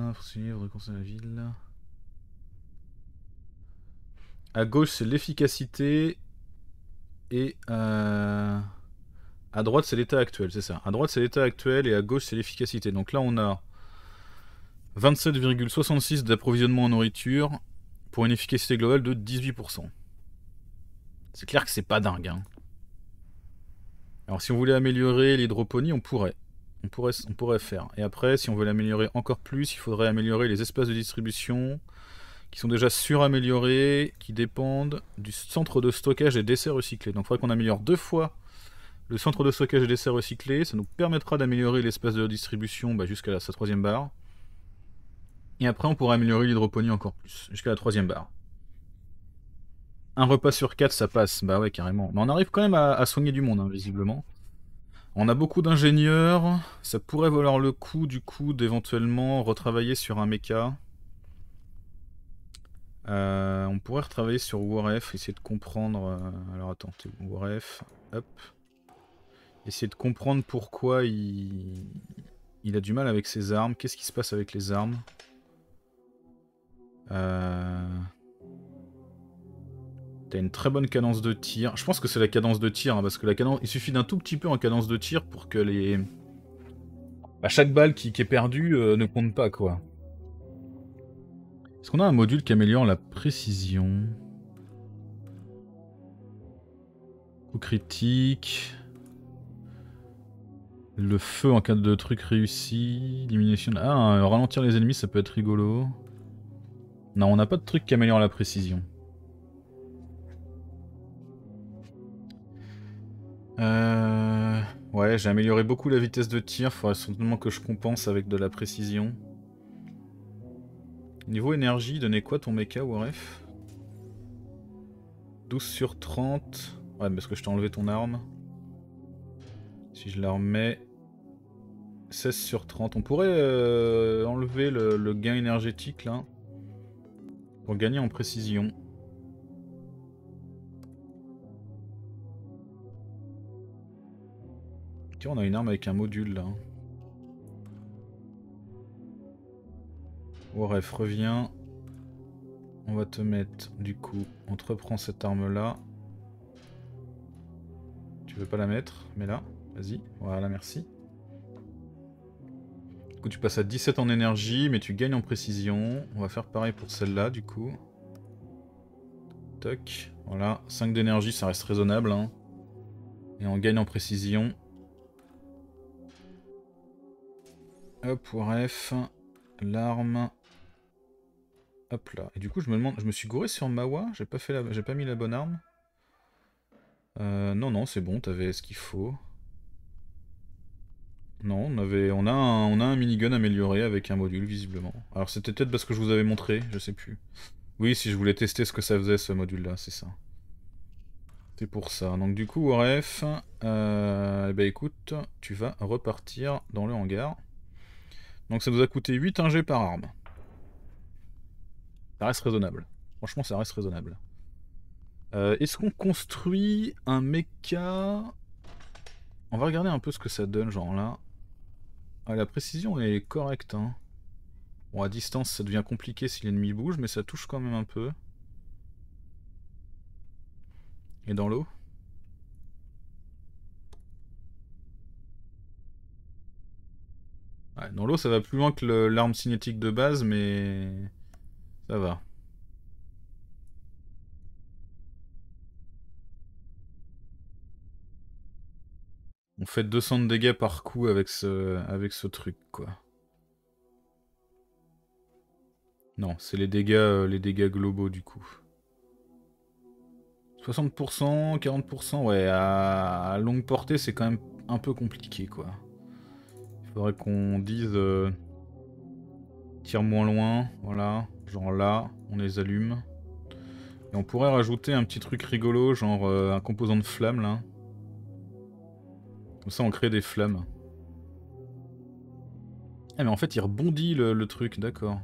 S1: À gauche c'est l'efficacité. Et euh, à droite c'est l'état actuel, c'est ça. À droite c'est l'état actuel et à gauche c'est l'efficacité. Donc là on a 27,66 d'approvisionnement en nourriture pour une efficacité globale de 18%. C'est clair que c'est pas dingue. Hein. Alors si on voulait améliorer l'hydroponie, on pourrait. On pourrait, on pourrait faire. Et après, si on veut l'améliorer encore plus, il faudrait améliorer les espaces de distribution qui sont déjà suraméliorés, qui dépendent du centre de stockage et d'essais recyclés. Donc il faudrait qu'on améliore deux fois le centre de stockage et d'essai recyclés. Ça nous permettra d'améliorer l'espace de distribution bah, jusqu'à sa troisième barre. Et après, on pourrait améliorer l'hydroponie encore plus, jusqu'à la troisième barre un repas sur quatre, ça passe. Bah ouais, carrément. Mais on arrive quand même à, soigner du monde, invisiblement hein, visiblement. On a beaucoup d'ingénieurs. Ça pourrait valoir le coup, du coup, d'éventuellement retravailler sur un mecha. Euh, on pourrait retravailler sur Warf, essayer de comprendre... Euh, alors attends, Warf, hop. Essayer de comprendre pourquoi il... Il a du mal avec ses armes. Qu'est-ce qui se passe avec les armes euh... T'as une très bonne cadence de tir. Je pense que c'est la cadence de tir, hein, parce que la cadence... il suffit d'un tout petit peu en cadence de tir pour que les... Bah, chaque balle qui, est perdue euh, ne compte pas, quoi. Est-ce qu'on a un module qui améliore la précision Coup critique... Le feu en cas de truc réussi, diminution... Ah, ralentir les ennemis, ça peut être rigolo. Non, on n'a pas de truc qui améliore la précision. Euh... Ouais, j'ai amélioré beaucoup la vitesse de tir. Faudrait certainement que je compense avec de la précision. Niveau énergie, donnez quoi ton mecha, Warf 12 sur 30. Ouais, parce que je t'ai enlevé ton arme. Si je la remets... 16 sur 30. On pourrait euh, enlever le gain énergétique, là. Pour gagner en précision. on a une arme avec un module là. Warf reviens. On va te mettre, du coup, on te reprend cette arme là. Tu veux pas la mettre, mais là, vas-y, voilà, merci. Du coup, tu passes à 17 en énergie, mais tu gagnes en précision. On va faire pareil pour celle-là, du coup. Toc, voilà, 5 d'énergie, ça reste raisonnable. Hein. Et on gagne en précision. Hop, F, l'arme. Hop là. Et du coup, je me demande, je me suis gouré sur Mawa J'ai pas, fait la... pas mis la bonne arme euh, Non, non, c'est bon, t'avais ce qu'il faut. Non, on, avait, on, a un, on a un minigun amélioré avec un module, visiblement. Alors c'était peut-être parce que je vous avais montré, je sais plus. Oui, si je voulais tester ce que ça faisait ce module-là, c'est ça. C'est pour ça. Donc du coup, ORF, bah euh, eh ben, écoute, tu vas repartir dans le hangar. Donc ça nous a coûté 8 1G par arme. Ça reste raisonnable. Franchement, ça reste raisonnable. Euh, est-ce qu'on construit un mecha On va regarder un peu ce que ça donne, genre là. Ah, la précision est correcte. Hein. Bon, à distance, ça devient compliqué si l'ennemi bouge, mais ça touche quand même un peu. Et dans l'eau Ouais, dans l'eau, ça va plus loin que l'arme cinétique de base, mais ça va. On fait 200 de dégâts par coup avec ce, avec ce truc, quoi. Non, c'est les dégâts, euh, les dégâts globaux, du coup. 60%, 40%, ouais, à longue portée, c'est quand même un peu compliqué, quoi faudrait qu'on dise euh, tire moins loin, voilà, genre là, on les allume. Et on pourrait rajouter un petit truc rigolo, genre euh, un composant de flamme là. Comme ça on crée des flammes. Ah mais en fait il rebondit le, truc, d'accord.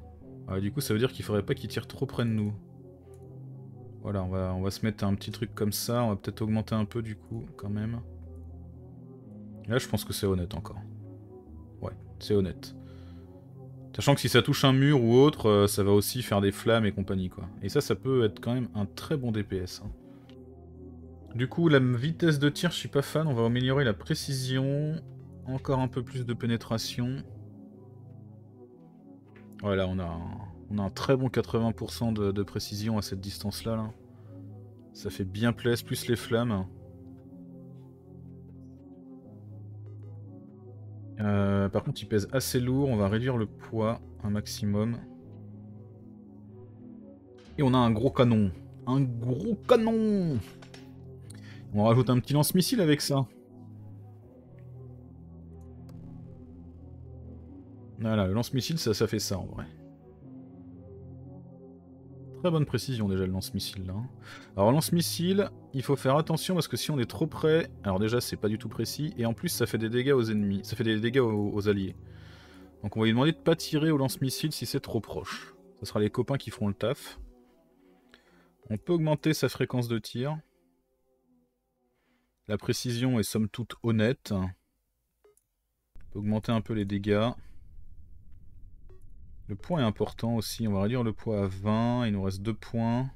S1: Ah, du coup ça veut dire qu'il faudrait pas qu'il tire trop près de nous. Voilà, on va, on va se mettre un petit truc comme ça, on va peut-être augmenter un peu du coup quand même. Là je pense que c'est honnête encore. C'est honnête. Sachant que si ça touche un mur ou autre, euh, ça va aussi faire des flammes et compagnie, quoi. Et ça, ça peut être quand même un très bon DPS. Hein. Du coup, la vitesse de tir, je suis pas fan. On va améliorer la précision. Encore un peu plus de pénétration. Voilà, on a un, on a un très bon 80% de, précision à cette distance-là. Là. Ça fait bien plaisir, plus les flammes. Euh, par contre, il pèse assez lourd. On va réduire le poids un maximum. Et on a un gros canon. Un gros canon On rajoute un petit lance-missile avec ça. Voilà, le lance-missile, ça, ça fait ça en vrai. Très bonne précision déjà le lance-missile là. Hein. Alors lance-missile, il faut faire attention parce que si on est trop près, alors déjà c'est pas du tout précis, et en plus ça fait des dégâts aux ennemis, ça fait des dégâts aux, alliés. Donc on va lui demander de pas tirer au lance-missile si c'est trop proche. Ce sera les copains qui feront le taf. On peut augmenter sa fréquence de tir. La précision est somme toute honnête. On peut augmenter un peu les dégâts. Le point est important aussi. On va réduire le poids à 20. Il nous reste 2 points.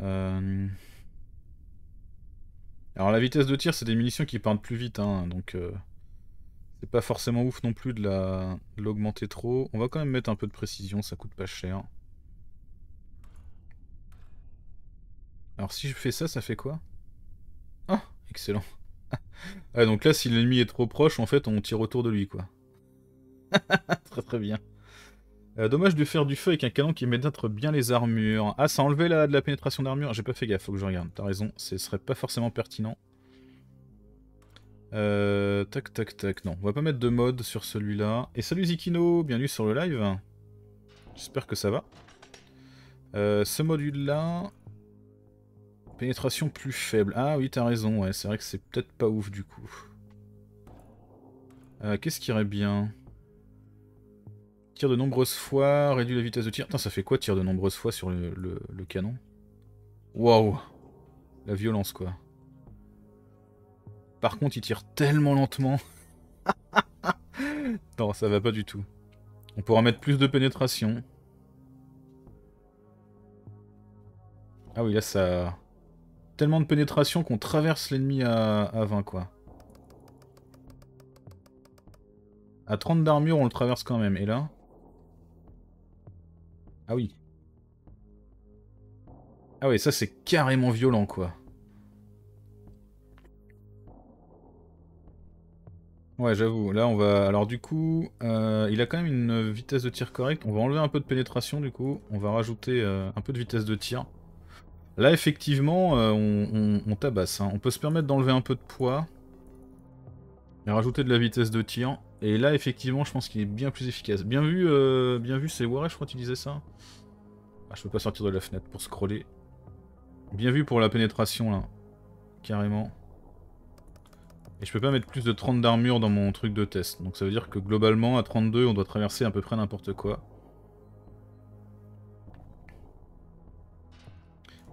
S1: Euh, alors la vitesse de tir, c'est des munitions qui partent plus vite. Hein, donc euh, c'est pas forcément ouf non plus de l'augmenter trop. On va quand même mettre un peu de précision. Ça coûte pas cher. Alors si je fais ça, ça fait quoi Ah, excellent. Ah donc là, si l'ennemi est trop proche, en fait, on tire autour de lui, quoi. très très bien. Euh, dommage de faire du feu avec un canon qui d'être bien les armures. Ah, ça a enlevé la, de la pénétration d'armure J'ai pas fait gaffe, faut que je regarde. T'as raison, ce serait pas forcément pertinent. Euh, tac, tac, tac. Non, on va pas mettre de mode sur celui-là. Et salut Zikino, bienvenue sur le live. J'espère que ça va. Euh, ce module-là... Pénétration plus faible. Ah oui, t'as raison, ouais. C'est vrai que c'est peut-être pas ouf du coup. Qu'est-ce qui irait bien Tire de nombreuses fois, réduit la vitesse de tir. Attends, ça fait quoi Tire de nombreuses fois sur le, canon Waouh La violence, quoi. Par contre, il tire tellement lentement. non, ça va pas du tout. On pourra mettre plus de pénétration. Ah oui, là, ça... Tellement de pénétration qu'on traverse l'ennemi à... à 20, quoi. À 30 d'armure, on le traverse quand même. Et là ah oui. Ah oui, ça c'est carrément violent quoi. Ouais, j'avoue. Là, on va... Alors du coup, euh, il a quand même une vitesse de tir correcte. On va enlever un peu de pénétration du coup. On va rajouter euh, un peu de vitesse de tir. Là, effectivement, euh, on, tabasse. Hein. On peut se permettre d'enlever un peu de poids. Et rajouter de la vitesse de tir. Et là, effectivement, je pense qu'il est bien plus efficace. Bien vu, euh, bien vu, c'est Warren, je crois, tu ça. Ah, je peux pas sortir de la fenêtre pour scroller. Bien vu pour la pénétration, là. Carrément. Et je peux pas mettre plus de 30 d'armure dans mon truc de test. Donc ça veut dire que globalement, à 32, on doit traverser à peu près n'importe quoi.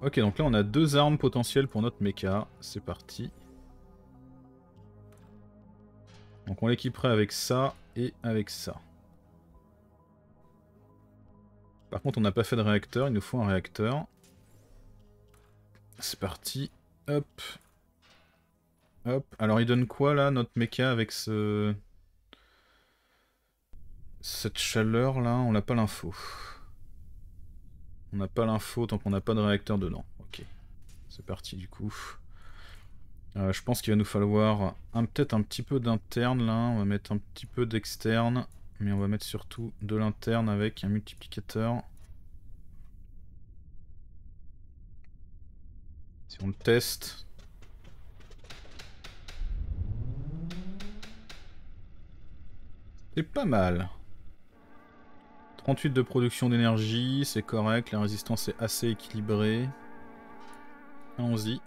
S1: Ok, donc là on a deux armes potentielles pour notre mecha. C'est parti. Donc on l'équiperait avec ça et avec ça. Par contre, on n'a pas fait de réacteur, il nous faut un réacteur. C'est parti. Hop. Hop. Alors, il donne quoi, là, notre méca avec ce... Cette chaleur, là On n'a pas l'info. On n'a pas l'info tant qu'on n'a pas de réacteur dedans. Ok. C'est parti, du coup. Euh, je pense qu'il va nous falloir peut-être un petit peu d'interne là, on va mettre un petit peu d'externe, mais on va mettre surtout de l'interne avec un multiplicateur. Si on le teste... C'est pas mal. 38 de production d'énergie, c'est correct, la résistance est assez équilibrée. Allons-y.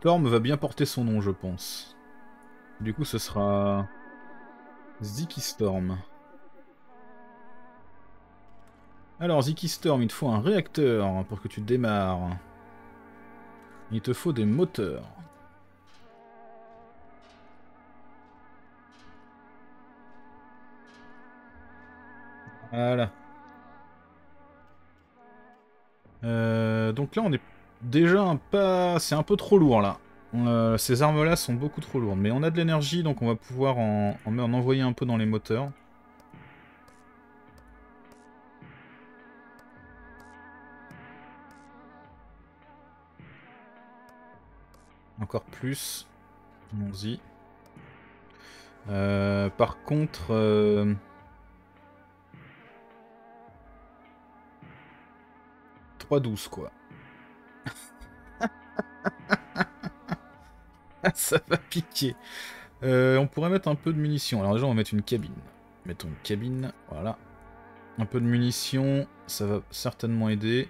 S1: Storm va bien porter son nom, je pense. Du coup, ce sera... Ziki Storm. Alors, Ziki Storm, il te faut un réacteur pour que tu démarres. Il te faut des moteurs. Voilà. Euh, donc là, on est déjà un pas... C'est un peu trop lourd, là. Euh, ces armes-là sont beaucoup trop lourdes. Mais on a de l'énergie, donc on va pouvoir en... envoyer un peu dans les moteurs. Encore plus. Allons-y. Euh, par contre... 3 euh, 12 quoi. ça va piquer. Euh, on pourrait mettre un peu de munitions. Alors déjà, on va mettre une cabine. Mettons une cabine, voilà. Un peu de munitions, ça va certainement aider.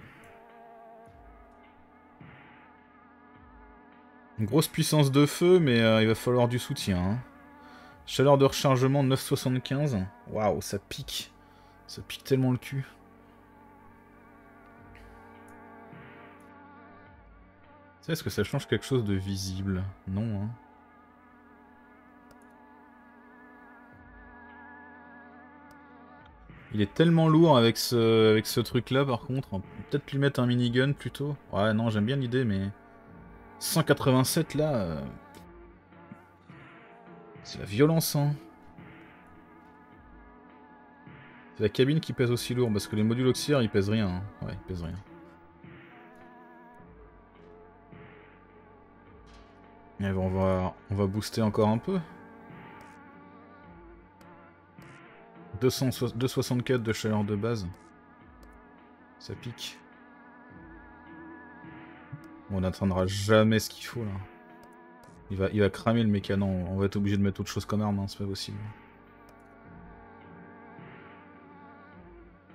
S1: Une grosse puissance de feu, mais euh, il va falloir du soutien. Hein. Chaleur de rechargement 9,75. Waouh, ça pique. Ça pique tellement le cul. Est-ce que ça change quelque chose de visible Non, hein. Il est tellement lourd avec ce, avec ce truc-là, par contre. Peut-être lui mettre un minigun, plutôt. Ouais, non, j'aime bien l'idée, mais... 187, là... Euh, c'est la violence, hein. C'est la cabine qui pèse aussi lourd, parce que les modules auxiliaires, ils pèsent rien. Hein. Ouais, ils pèsent rien. on va, booster encore un peu. 264 de chaleur de base. Ça pique. on n'atteindra jamais ce qu'il faut là. Il va, va cramer le mécanon. On va être obligé de mettre autre chose comme arme, hein, c'est pas possible.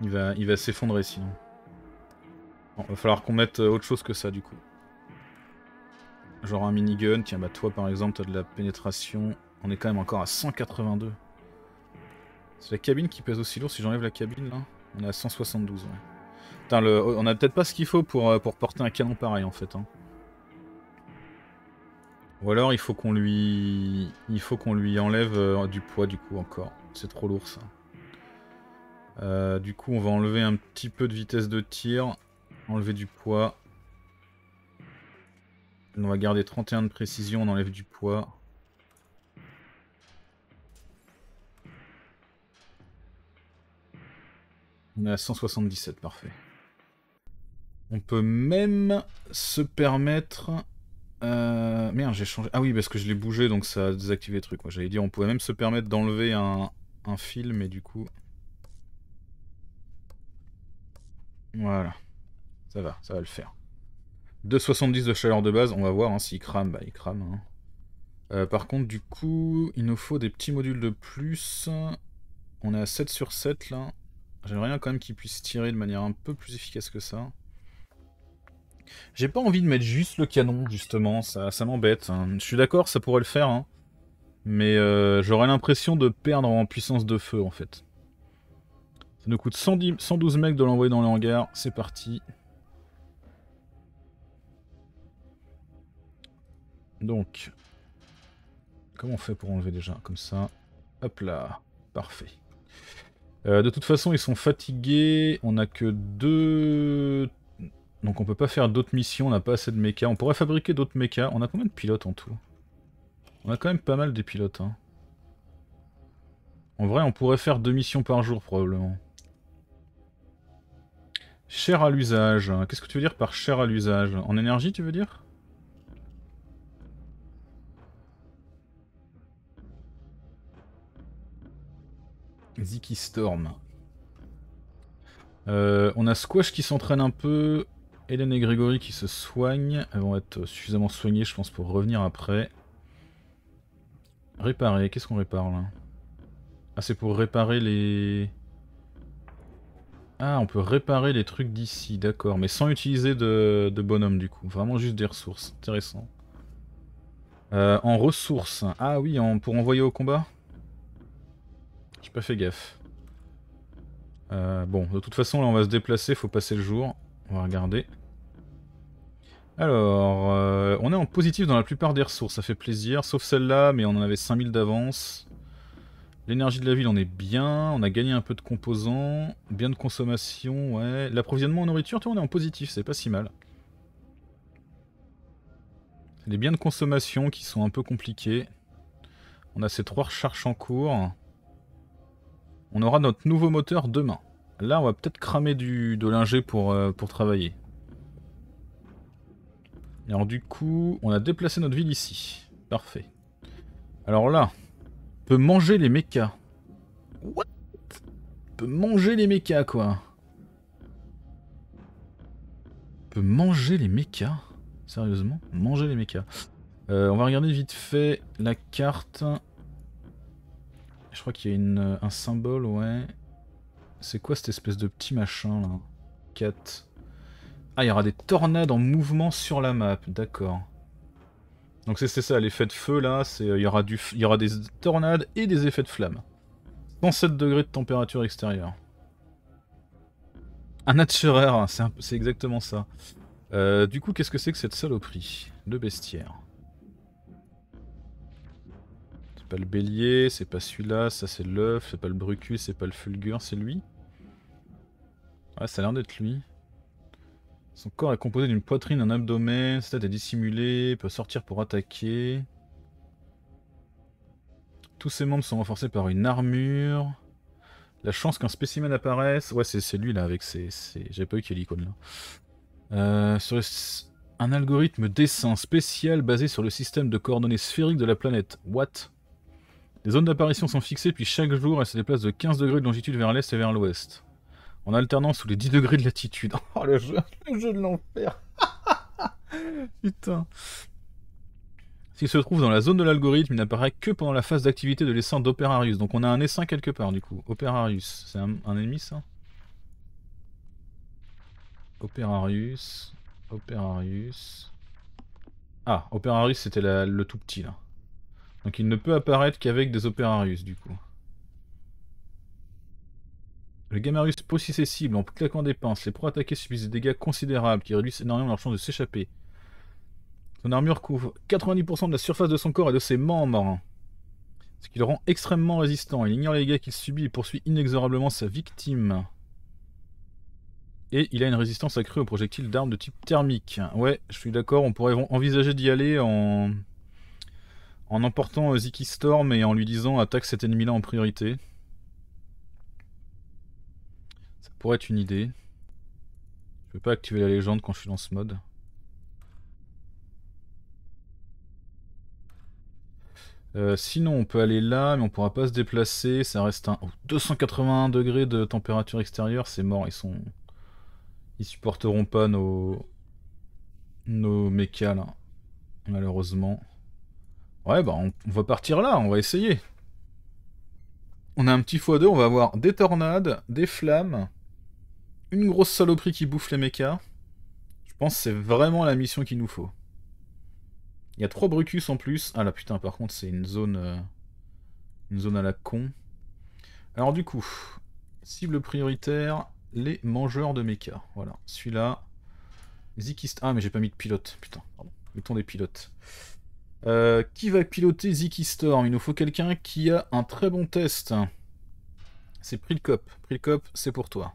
S1: Il va, il va s'effondrer sinon. Il va falloir qu'on mette euh, autre chose que ça du coup. Genre un minigun, tiens bah toi par exemple t'as de la pénétration, on est quand même encore à 182. C'est la cabine qui pèse aussi lourd si j'enlève la cabine là, on est à 172 ouais. on a peut-être pas ce qu'il faut pour, euh, pour porter un canon pareil en fait. Hein. Ou alors il faut qu'on lui... Il faut qu'on lui enlève euh, du poids du coup encore, c'est trop lourd ça. Euh, du coup on va enlever un petit peu de vitesse de tir, enlever du poids, on va garder 31 de précision, on enlève du poids. On est à 177, parfait. On peut même se permettre... Euh, merde, j'ai changé... Ah oui, parce que je l'ai bougé, donc ça a désactivé le truc. J'allais dire, on pouvait même se permettre d'enlever un... un fil, mais du coup... Voilà. Ça va, ça va le faire. 2,70 de chaleur de base, on va voir hein, s'il crame, bah il crame. Hein. Euh, par contre, du coup, il nous faut des petits modules de plus. On est à 7 sur 7 là. J'aimerais rien quand même qu'il puisse tirer de manière un peu plus efficace que ça. J'ai pas envie de mettre juste le canon, justement, ça, ça m'embête. Hein. Je suis d'accord, ça pourrait le faire, mais euh, j'aurais l'impression de perdre en puissance de feu, en fait. Ça nous coûte 110, 112 mecs de l'envoyer dans le hangar, c'est parti. Donc, comment on fait pour enlever déjà Comme ça. Hop là. Parfait. Euh, de toute façon, ils sont fatigués. On n'a que deux... Donc on peut pas faire d'autres missions, on n'a pas assez de méca. On pourrait fabriquer d'autres mechas. On a combien de pilotes en tout On a quand même pas mal de pilotes. Hein. En vrai, on pourrait faire deux missions par jour, probablement. Cher à l'usage. Qu'est-ce que tu veux dire par cher à l'usage En énergie, tu veux dire Ziki Storm. Euh, on a Squash qui s'entraîne un peu. Hélène et Grégory qui se soignent. Elles vont être suffisamment soignées, je pense, pour revenir après. Réparer. Qu'est-ce qu'on répare, là Ah, c'est pour réparer les... Ah, on peut réparer les trucs d'ici, d'accord. Mais sans utiliser de, bonhomme, du coup. Vraiment juste des ressources. Intéressant. Euh, en ressources. Ah oui, pour envoyer au combat j'ai pas fait gaffe. Euh, bon, de toute façon, là, on va se déplacer, faut passer le jour. On va regarder. Alors, euh, on est en positif dans la plupart des ressources, ça fait plaisir, sauf celle-là, mais on en avait 5000 d'avance. L'énergie de la ville, on est bien, on a gagné un peu de composants, bien de consommation, ouais. L'approvisionnement en nourriture, on est en positif, c'est pas si mal. Les biens de consommation qui sont un peu compliqués. On a ces trois recherches en cours. On aura notre nouveau moteur demain. Là, on va peut-être cramer du, de linger euh, pour, travailler. Alors du coup, on a déplacé notre ville ici. Parfait. Alors là, on peut manger les mechas. What On peut manger les mechas, quoi. On peut manger les mechas Sérieusement Manger les mechas. Euh, on va regarder vite fait la carte. Je crois qu'il y a euh, un symbole, ouais. C'est quoi cette espèce de petit machin là 4. Ah, il y aura des tornades en mouvement sur la map, d'accord. Donc c'est ça, l'effet de feu là, c'est euh, il y aura du il y aura des tornades et des effets de flammes. 107 degrés de température extérieure. Un natureur, c'est exactement ça. Euh, du coup, qu'est-ce que c'est que cette saloperie de bestiaire. pas le bélier, c'est pas celui-là, ça c'est l'œuf, c'est pas le brucus, c'est pas le fulgur, c'est lui. Ah, ça a l'air d'être lui. Son corps est composé d'une poitrine, un abdomen, sa tête est dissimulée, peut sortir pour attaquer. Tous ses membres sont renforcés par une armure. La chance qu'un spécimen apparaisse... Ouais, c'est lui là, avec ses... J'ai pas eu quelle l'icône là. Euh, sur Un algorithme dessin spécial basé sur le système de coordonnées sphériques de la planète. What les zones d'apparition sont fixées, puis chaque jour, elles se déplacent de 15 degrés de longitude vers l'est et vers l'ouest. En alternance sous les 10 degrés de latitude. Oh, le jeu, de l'enfer Putain S'il se trouve dans la zone de l'algorithme, il n'apparaît que pendant la phase d'activité de l'essain d'Operarius. Donc on a un essaim quelque part, du coup. Operarius, c'est un, ennemi, ça Operarius... Operarius... Ah, Operarius, c'était le tout petit, là. Donc il ne peut apparaître qu'avec des Opérarius, du coup. Le gamarius possède ses cibles en claquant des pinces. Les pro-attaqués subissent des dégâts considérables qui réduisent énormément leur chance de s'échapper. Son armure couvre 90% de la surface de son corps et de ses membres. Ce qui le rend extrêmement résistant. Il ignore les dégâts qu'il subit et poursuit inexorablement sa victime. Et il a une résistance accrue aux projectiles d'armes de type thermique. Ouais, je suis d'accord, on pourrait envisager d'y aller en... En emportant euh, Ziki Storm et en lui disant attaque cet ennemi-là en priorité. Ça pourrait être une idée. Je peux pas activer la légende quand je suis dans ce mode. Euh, sinon, on peut aller là, mais on pourra pas se déplacer. Ça reste un 281 degrés de température extérieure, c'est mort. Ils sont, ils supporteront pas nos nos mechas là, malheureusement. Ouais, bah on, va partir là, on va essayer. On a un petit foie 2 on va avoir des tornades, des flammes, une grosse saloperie qui bouffe les mechas. Je pense que c'est vraiment la mission qu'il nous faut. Il y a trois Brucus en plus. Ah là putain, par contre, c'est une zone... Euh, une zone à la con. Alors du coup, cible prioritaire, les mangeurs de mechas. Voilà, celui-là. Zikist... Ah mais j'ai pas mis de pilote, putain, pardon. Mettons des pilotes. Euh, qui va piloter Ziki Storm Il nous faut quelqu'un qui a un très bon test. C'est Prilcop. Prilcop, c'est pour toi.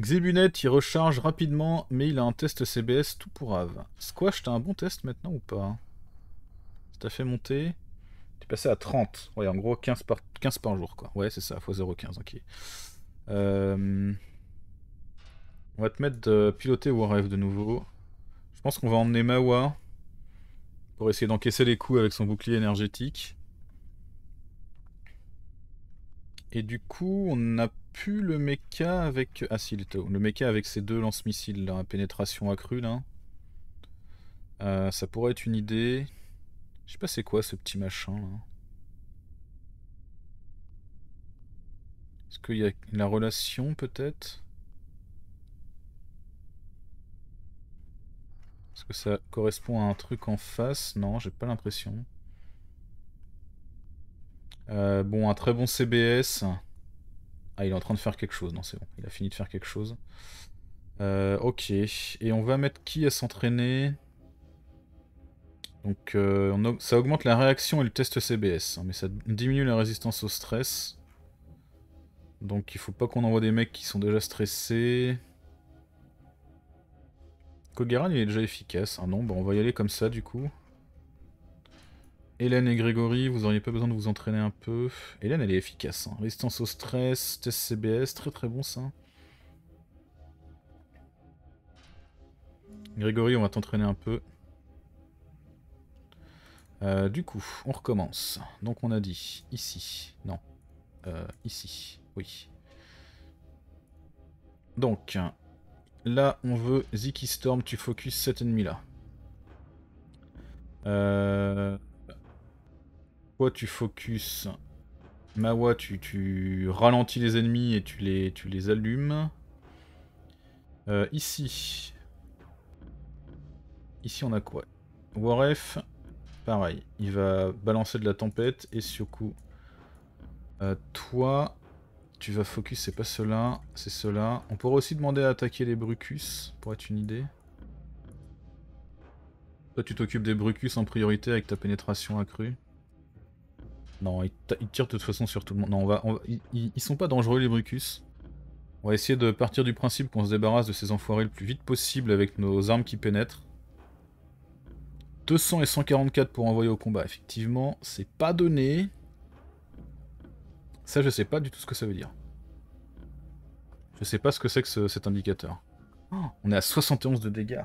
S1: Xebunet, il recharge rapidement, mais il a un test CBS tout pour Ave. Squash, t'as un bon test maintenant ou pas Ça t'a fait monter T'es passé à 30. Ouais, en gros, 15 par, 15 par jour, quoi. Ouais, c'est ça, x 0,15, ok. Euh... On va te mettre de piloter Warf de nouveau. Je pense qu'on va emmener Mawa pour essayer d'encaisser les coups avec son bouclier énergétique. Et du coup, on n'a plus le mecha avec... Ah si, le mecha avec ses deux lance-missiles, la pénétration accrue, là. Euh, ça pourrait être une idée. Je sais pas c'est quoi ce petit machin, là. Est-ce qu'il y a la relation, peut-être Est-ce que ça correspond à un truc en face Non, j'ai pas l'impression. Euh, bon, un très bon CBS. Ah, il est en train de faire quelque chose. Non, c'est bon. Il a fini de faire quelque chose. Euh, ok. Et on va mettre qui à s'entraîner Donc, euh, ça augmente la réaction et le test CBS. Hein, mais ça diminue la résistance au stress. Donc, il faut pas qu'on envoie des mecs qui sont déjà stressés. Kogaran il est déjà efficace, Non, hein. bon, bah, on va y aller comme ça du coup. Hélène et Grégory, vous auriez pas besoin de vous entraîner un peu. Hélène elle est efficace, hein. résistance au stress, test CBS, très très bon ça. Grégory on va t'entraîner un peu. Euh, du coup, on recommence. Donc on a dit ici, non, euh, ici, oui. Donc, Là, on veut Ziki Storm, tu focus cet ennemi-là. Quoi, euh, Toi, tu focus. Mawa, tu, tu ralentis les ennemis et tu les, tu les allumes. Euh, ici. Ici, on a quoi Warf, pareil. Il va balancer de la tempête. Et Sioku. Euh, toi, tu vas focus, c'est pas cela, c'est cela. On pourrait aussi demander à attaquer les Brucus, pour être une idée. Toi, tu t'occupes des Brucus en priorité avec ta pénétration accrue. Non, ils, tirent de toute façon sur tout le monde. Non, on va, ils, ils sont pas dangereux, les Brucus. On va essayer de partir du principe qu'on se débarrasse de ces enfoirés le plus vite possible avec nos armes qui pénètrent. 200 et 144 pour envoyer au combat, effectivement, c'est pas donné. Ça, je sais pas du tout ce que ça veut dire. Je sais pas ce que c'est que cet indicateur. Oh, on est à 71 de dégâts.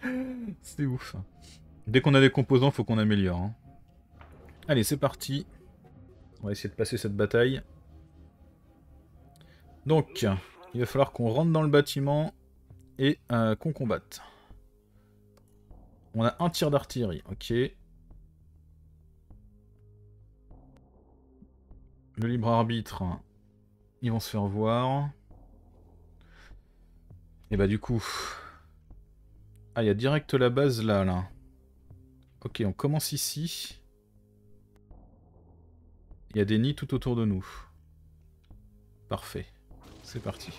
S1: c'est ouf. Dès qu'on a des composants, faut qu'on améliore. Hein. Allez, c'est parti. On va essayer de passer cette bataille. Donc, il va falloir qu'on rentre dans le bâtiment et euh, qu'on combatte. On a un tir d'artillerie, ok. Le libre arbitre, ils vont se faire voir. Et bah du coup... Ah, il y a direct la base là, là. Ok, on commence ici. Il y a des nids tout autour de nous. Parfait. C'est parti.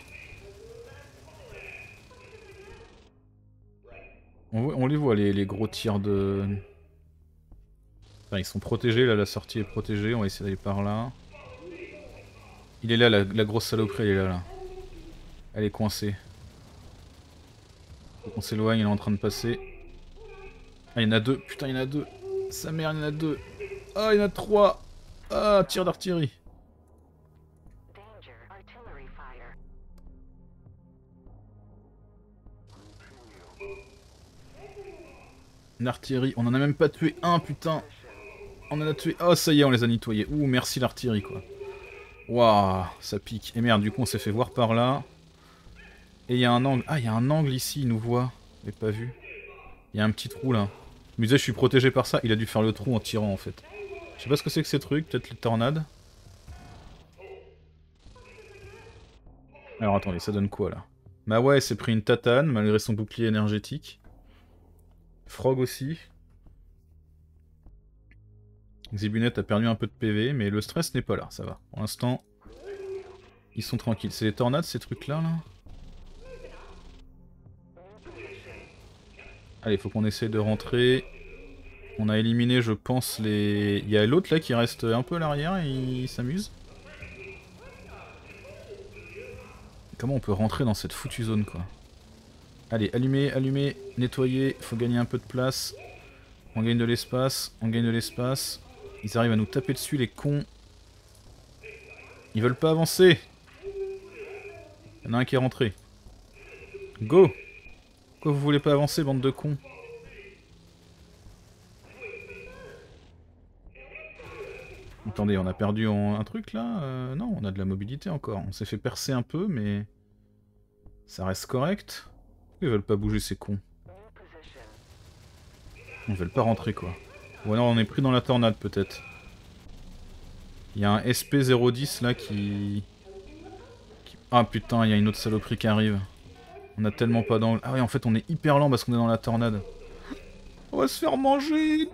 S1: On, les voit, les, les, gros tirs de... Enfin, ils sont protégés, là, la sortie est protégée. On va essayer d'aller par là. Il est là, la, grosse saloperie, elle est là, là. Elle est coincée. On s'éloigne, il est en train de passer. Ah, il y en a deux. Putain, il y en a deux. Sa mère, il y en a deux. Ah, il y en a trois. Ah, tir d'artillerie. artillerie... on en a même pas tué un, putain. On en a tué... oh, ça y est, on les a nettoyés. Ouh, merci l'artillerie, quoi. Waouh, ça pique. Et merde, du coup, on s'est fait voir par là. Et il y a un angle. Ah, il y a un angle ici, il nous voit. Mais pas vu. Il y a un petit trou là. Mais je suis protégé par ça. Il a dû faire le trou en tirant en fait. Je sais pas ce que c'est que ces trucs, peut-être les tornades. Alors attendez, ça donne quoi là bah ouais, s'est pris une tatane malgré son bouclier énergétique. Frog aussi. Xibunette a perdu un peu de PV, mais le stress n'est pas là, ça va. Pour l'instant, ils sont tranquilles. C'est les tornades, ces trucs-là, là, là Allez, faut qu'on essaye de rentrer. On a éliminé, je pense, les... Il y a l'autre, là, qui reste un peu à l'arrière et il s'amuse. Comment on peut rentrer dans cette foutue zone, quoi Allez, allumer, allumer, nettoyer, faut gagner un peu de place. On gagne de l'espace, on gagne de l'espace. Ils arrivent à nous taper dessus, les cons. Ils veulent pas avancer. Il y en a un qui est rentré. Go Pourquoi vous voulez pas avancer, bande de cons Attendez, on a perdu un truc là euh, Non, on a de la mobilité encore. On s'est fait percer un peu, mais... Ça reste correct. ils veulent pas bouger ces cons Ils veulent pas rentrer quoi. Ou alors on est pris dans la tornade peut-être. Il y a un SP010 là qui... Ah putain, il y a une autre saloperie qui arrive. On a tellement pas d'angle. Ah oui, en fait on est hyper lent parce qu'on est dans la tornade. On va se faire manger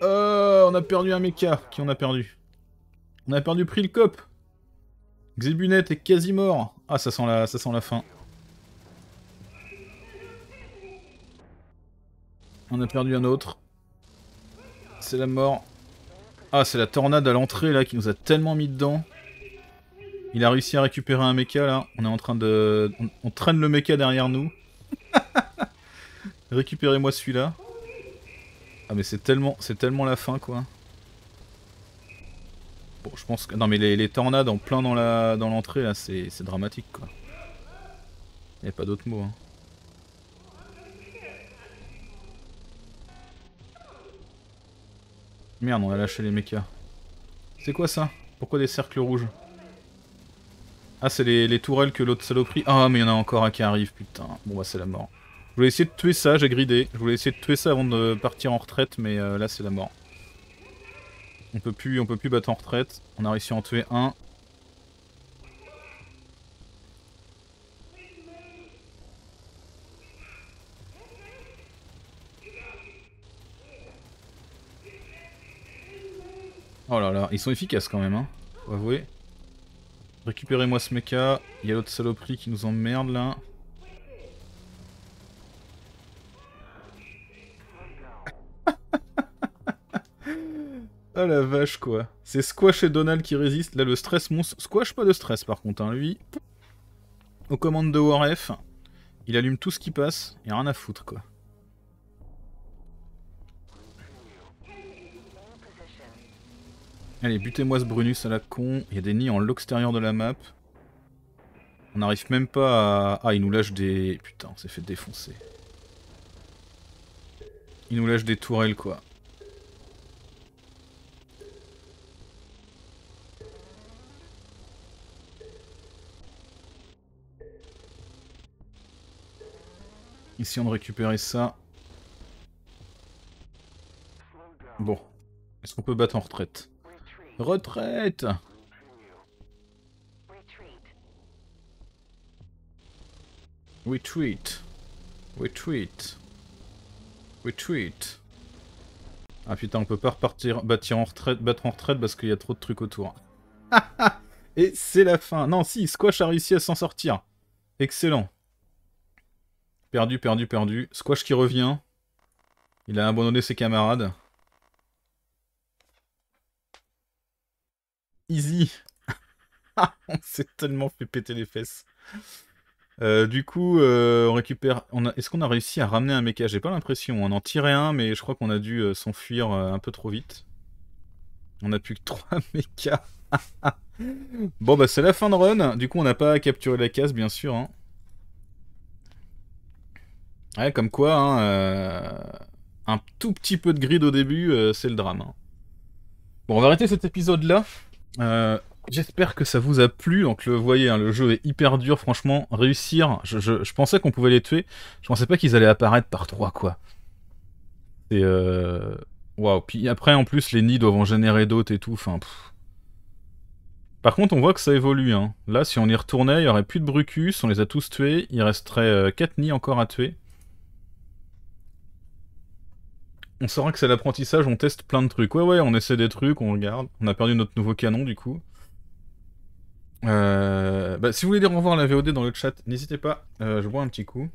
S1: On euh, on a perdu un mecha. Qui on a perdu On a perdu le cop. Xebunet est quasi mort. Ah, ça sent la, ça sent la fin. On a perdu un autre. C'est la mort. Ah, c'est la tornade à l'entrée là qui nous a tellement mis dedans. Il a réussi à récupérer un mecha là. On est en train de. On, traîne le mecha derrière nous. Récupérez-moi celui-là. Ah, mais c'est tellement, c'est tellement la fin quoi je pense que... Non, mais les, tornades en plein dans la dans l'entrée, là, c'est dramatique, quoi. Il a pas d'autre mot, hein. Merde, on a lâché les mechas. C'est quoi ça Pourquoi des cercles rouges Ah, c'est les, les, tourelles que l'autre saloperie... Ah, mais il y en a encore un qui arrive, putain. Bon, bah, c'est la mort. Je voulais essayer de tuer ça, j'ai gridé. Je voulais essayer de tuer ça avant de partir en retraite, mais euh, là, c'est la mort. On peut plus, on peut plus battre en retraite. On a réussi à en tuer un. Oh là là, ils sont efficaces quand même, hein. Faut avouer. Récupérez-moi ce mecha. Il y a l'autre saloperie qui nous emmerde là. Ah la vache quoi. C'est Squash et Donald qui résistent. Là le stress monstre. Squash pas de stress par contre hein, lui. Aux commandes de Warf. Il allume tout ce qui passe. et rien à foutre quoi. Allez, butez-moi ce Brunus à la con. Il y a des nids en l'extérieur de la map. On n'arrive même pas à... Ah, il nous lâche des... Putain, on s'est fait défoncer. Il nous lâche des tourelles, quoi. Essayons de récupérer ça. Bon. Est-ce qu'on peut battre en retraite Retraite Retreat. Retreat. Retreat. Ah putain, on peut pas repartir, en retraite, battre en retraite parce qu'il y a trop de trucs autour. Et c'est la fin. Non, si, Squash a réussi à s'en sortir. Excellent. Perdu, perdu, perdu. Squash qui revient. Il a abandonné ses camarades. Easy. Ah, on s'est tellement fait péter les fesses. Euh, du coup, euh, on récupère. Est-ce qu'on a réussi à ramener un mecha J'ai pas l'impression. On en tirait un, mais je crois qu'on a dû euh, s'enfuir un peu trop vite. On a plus que 3 mechas. bon, bah, c'est la fin de run. Du coup, on n'a pas capturé la case, bien sûr. Hein comme quoi, hein, euh, un tout petit peu de grid au début, euh, c'est le drame. Hein. Bon, on va arrêter cet épisode-là. Euh, j'espère que ça vous a plu. Donc, le, voyez, hein, le jeu est hyper dur, franchement. Réussir, je, pensais qu'on pouvait les tuer. Je pensais pas qu'ils allaient apparaître par trois, quoi. C'est... Waouh. Puis après, en plus, les nids doivent en générer d'autres et tout. Enfin, Par contre, on voit que ça évolue. Là, si on y retournait, il n'y aurait plus de Brucus, on les a tous tués. Il resterait 4 nids encore à tuer. on saura que c'est l'apprentissage, on teste plein de trucs. Ouais, ouais, on essaie des trucs, on regarde. On a perdu notre nouveau canon, du coup. Euh, bah, si vous voulez dire au revoir à la VOD dans le chat, n'hésitez pas. Euh, je bois un petit coup.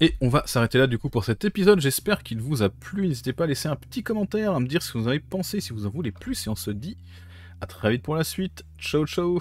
S1: Et on va s'arrêter là du coup pour cet épisode. J'espère qu'il vous a plu. N'hésitez pas à laisser un petit commentaire, à me dire ce que vous en avez pensé, si vous en voulez plus. Et on se dit à très vite pour la suite. Ciao ciao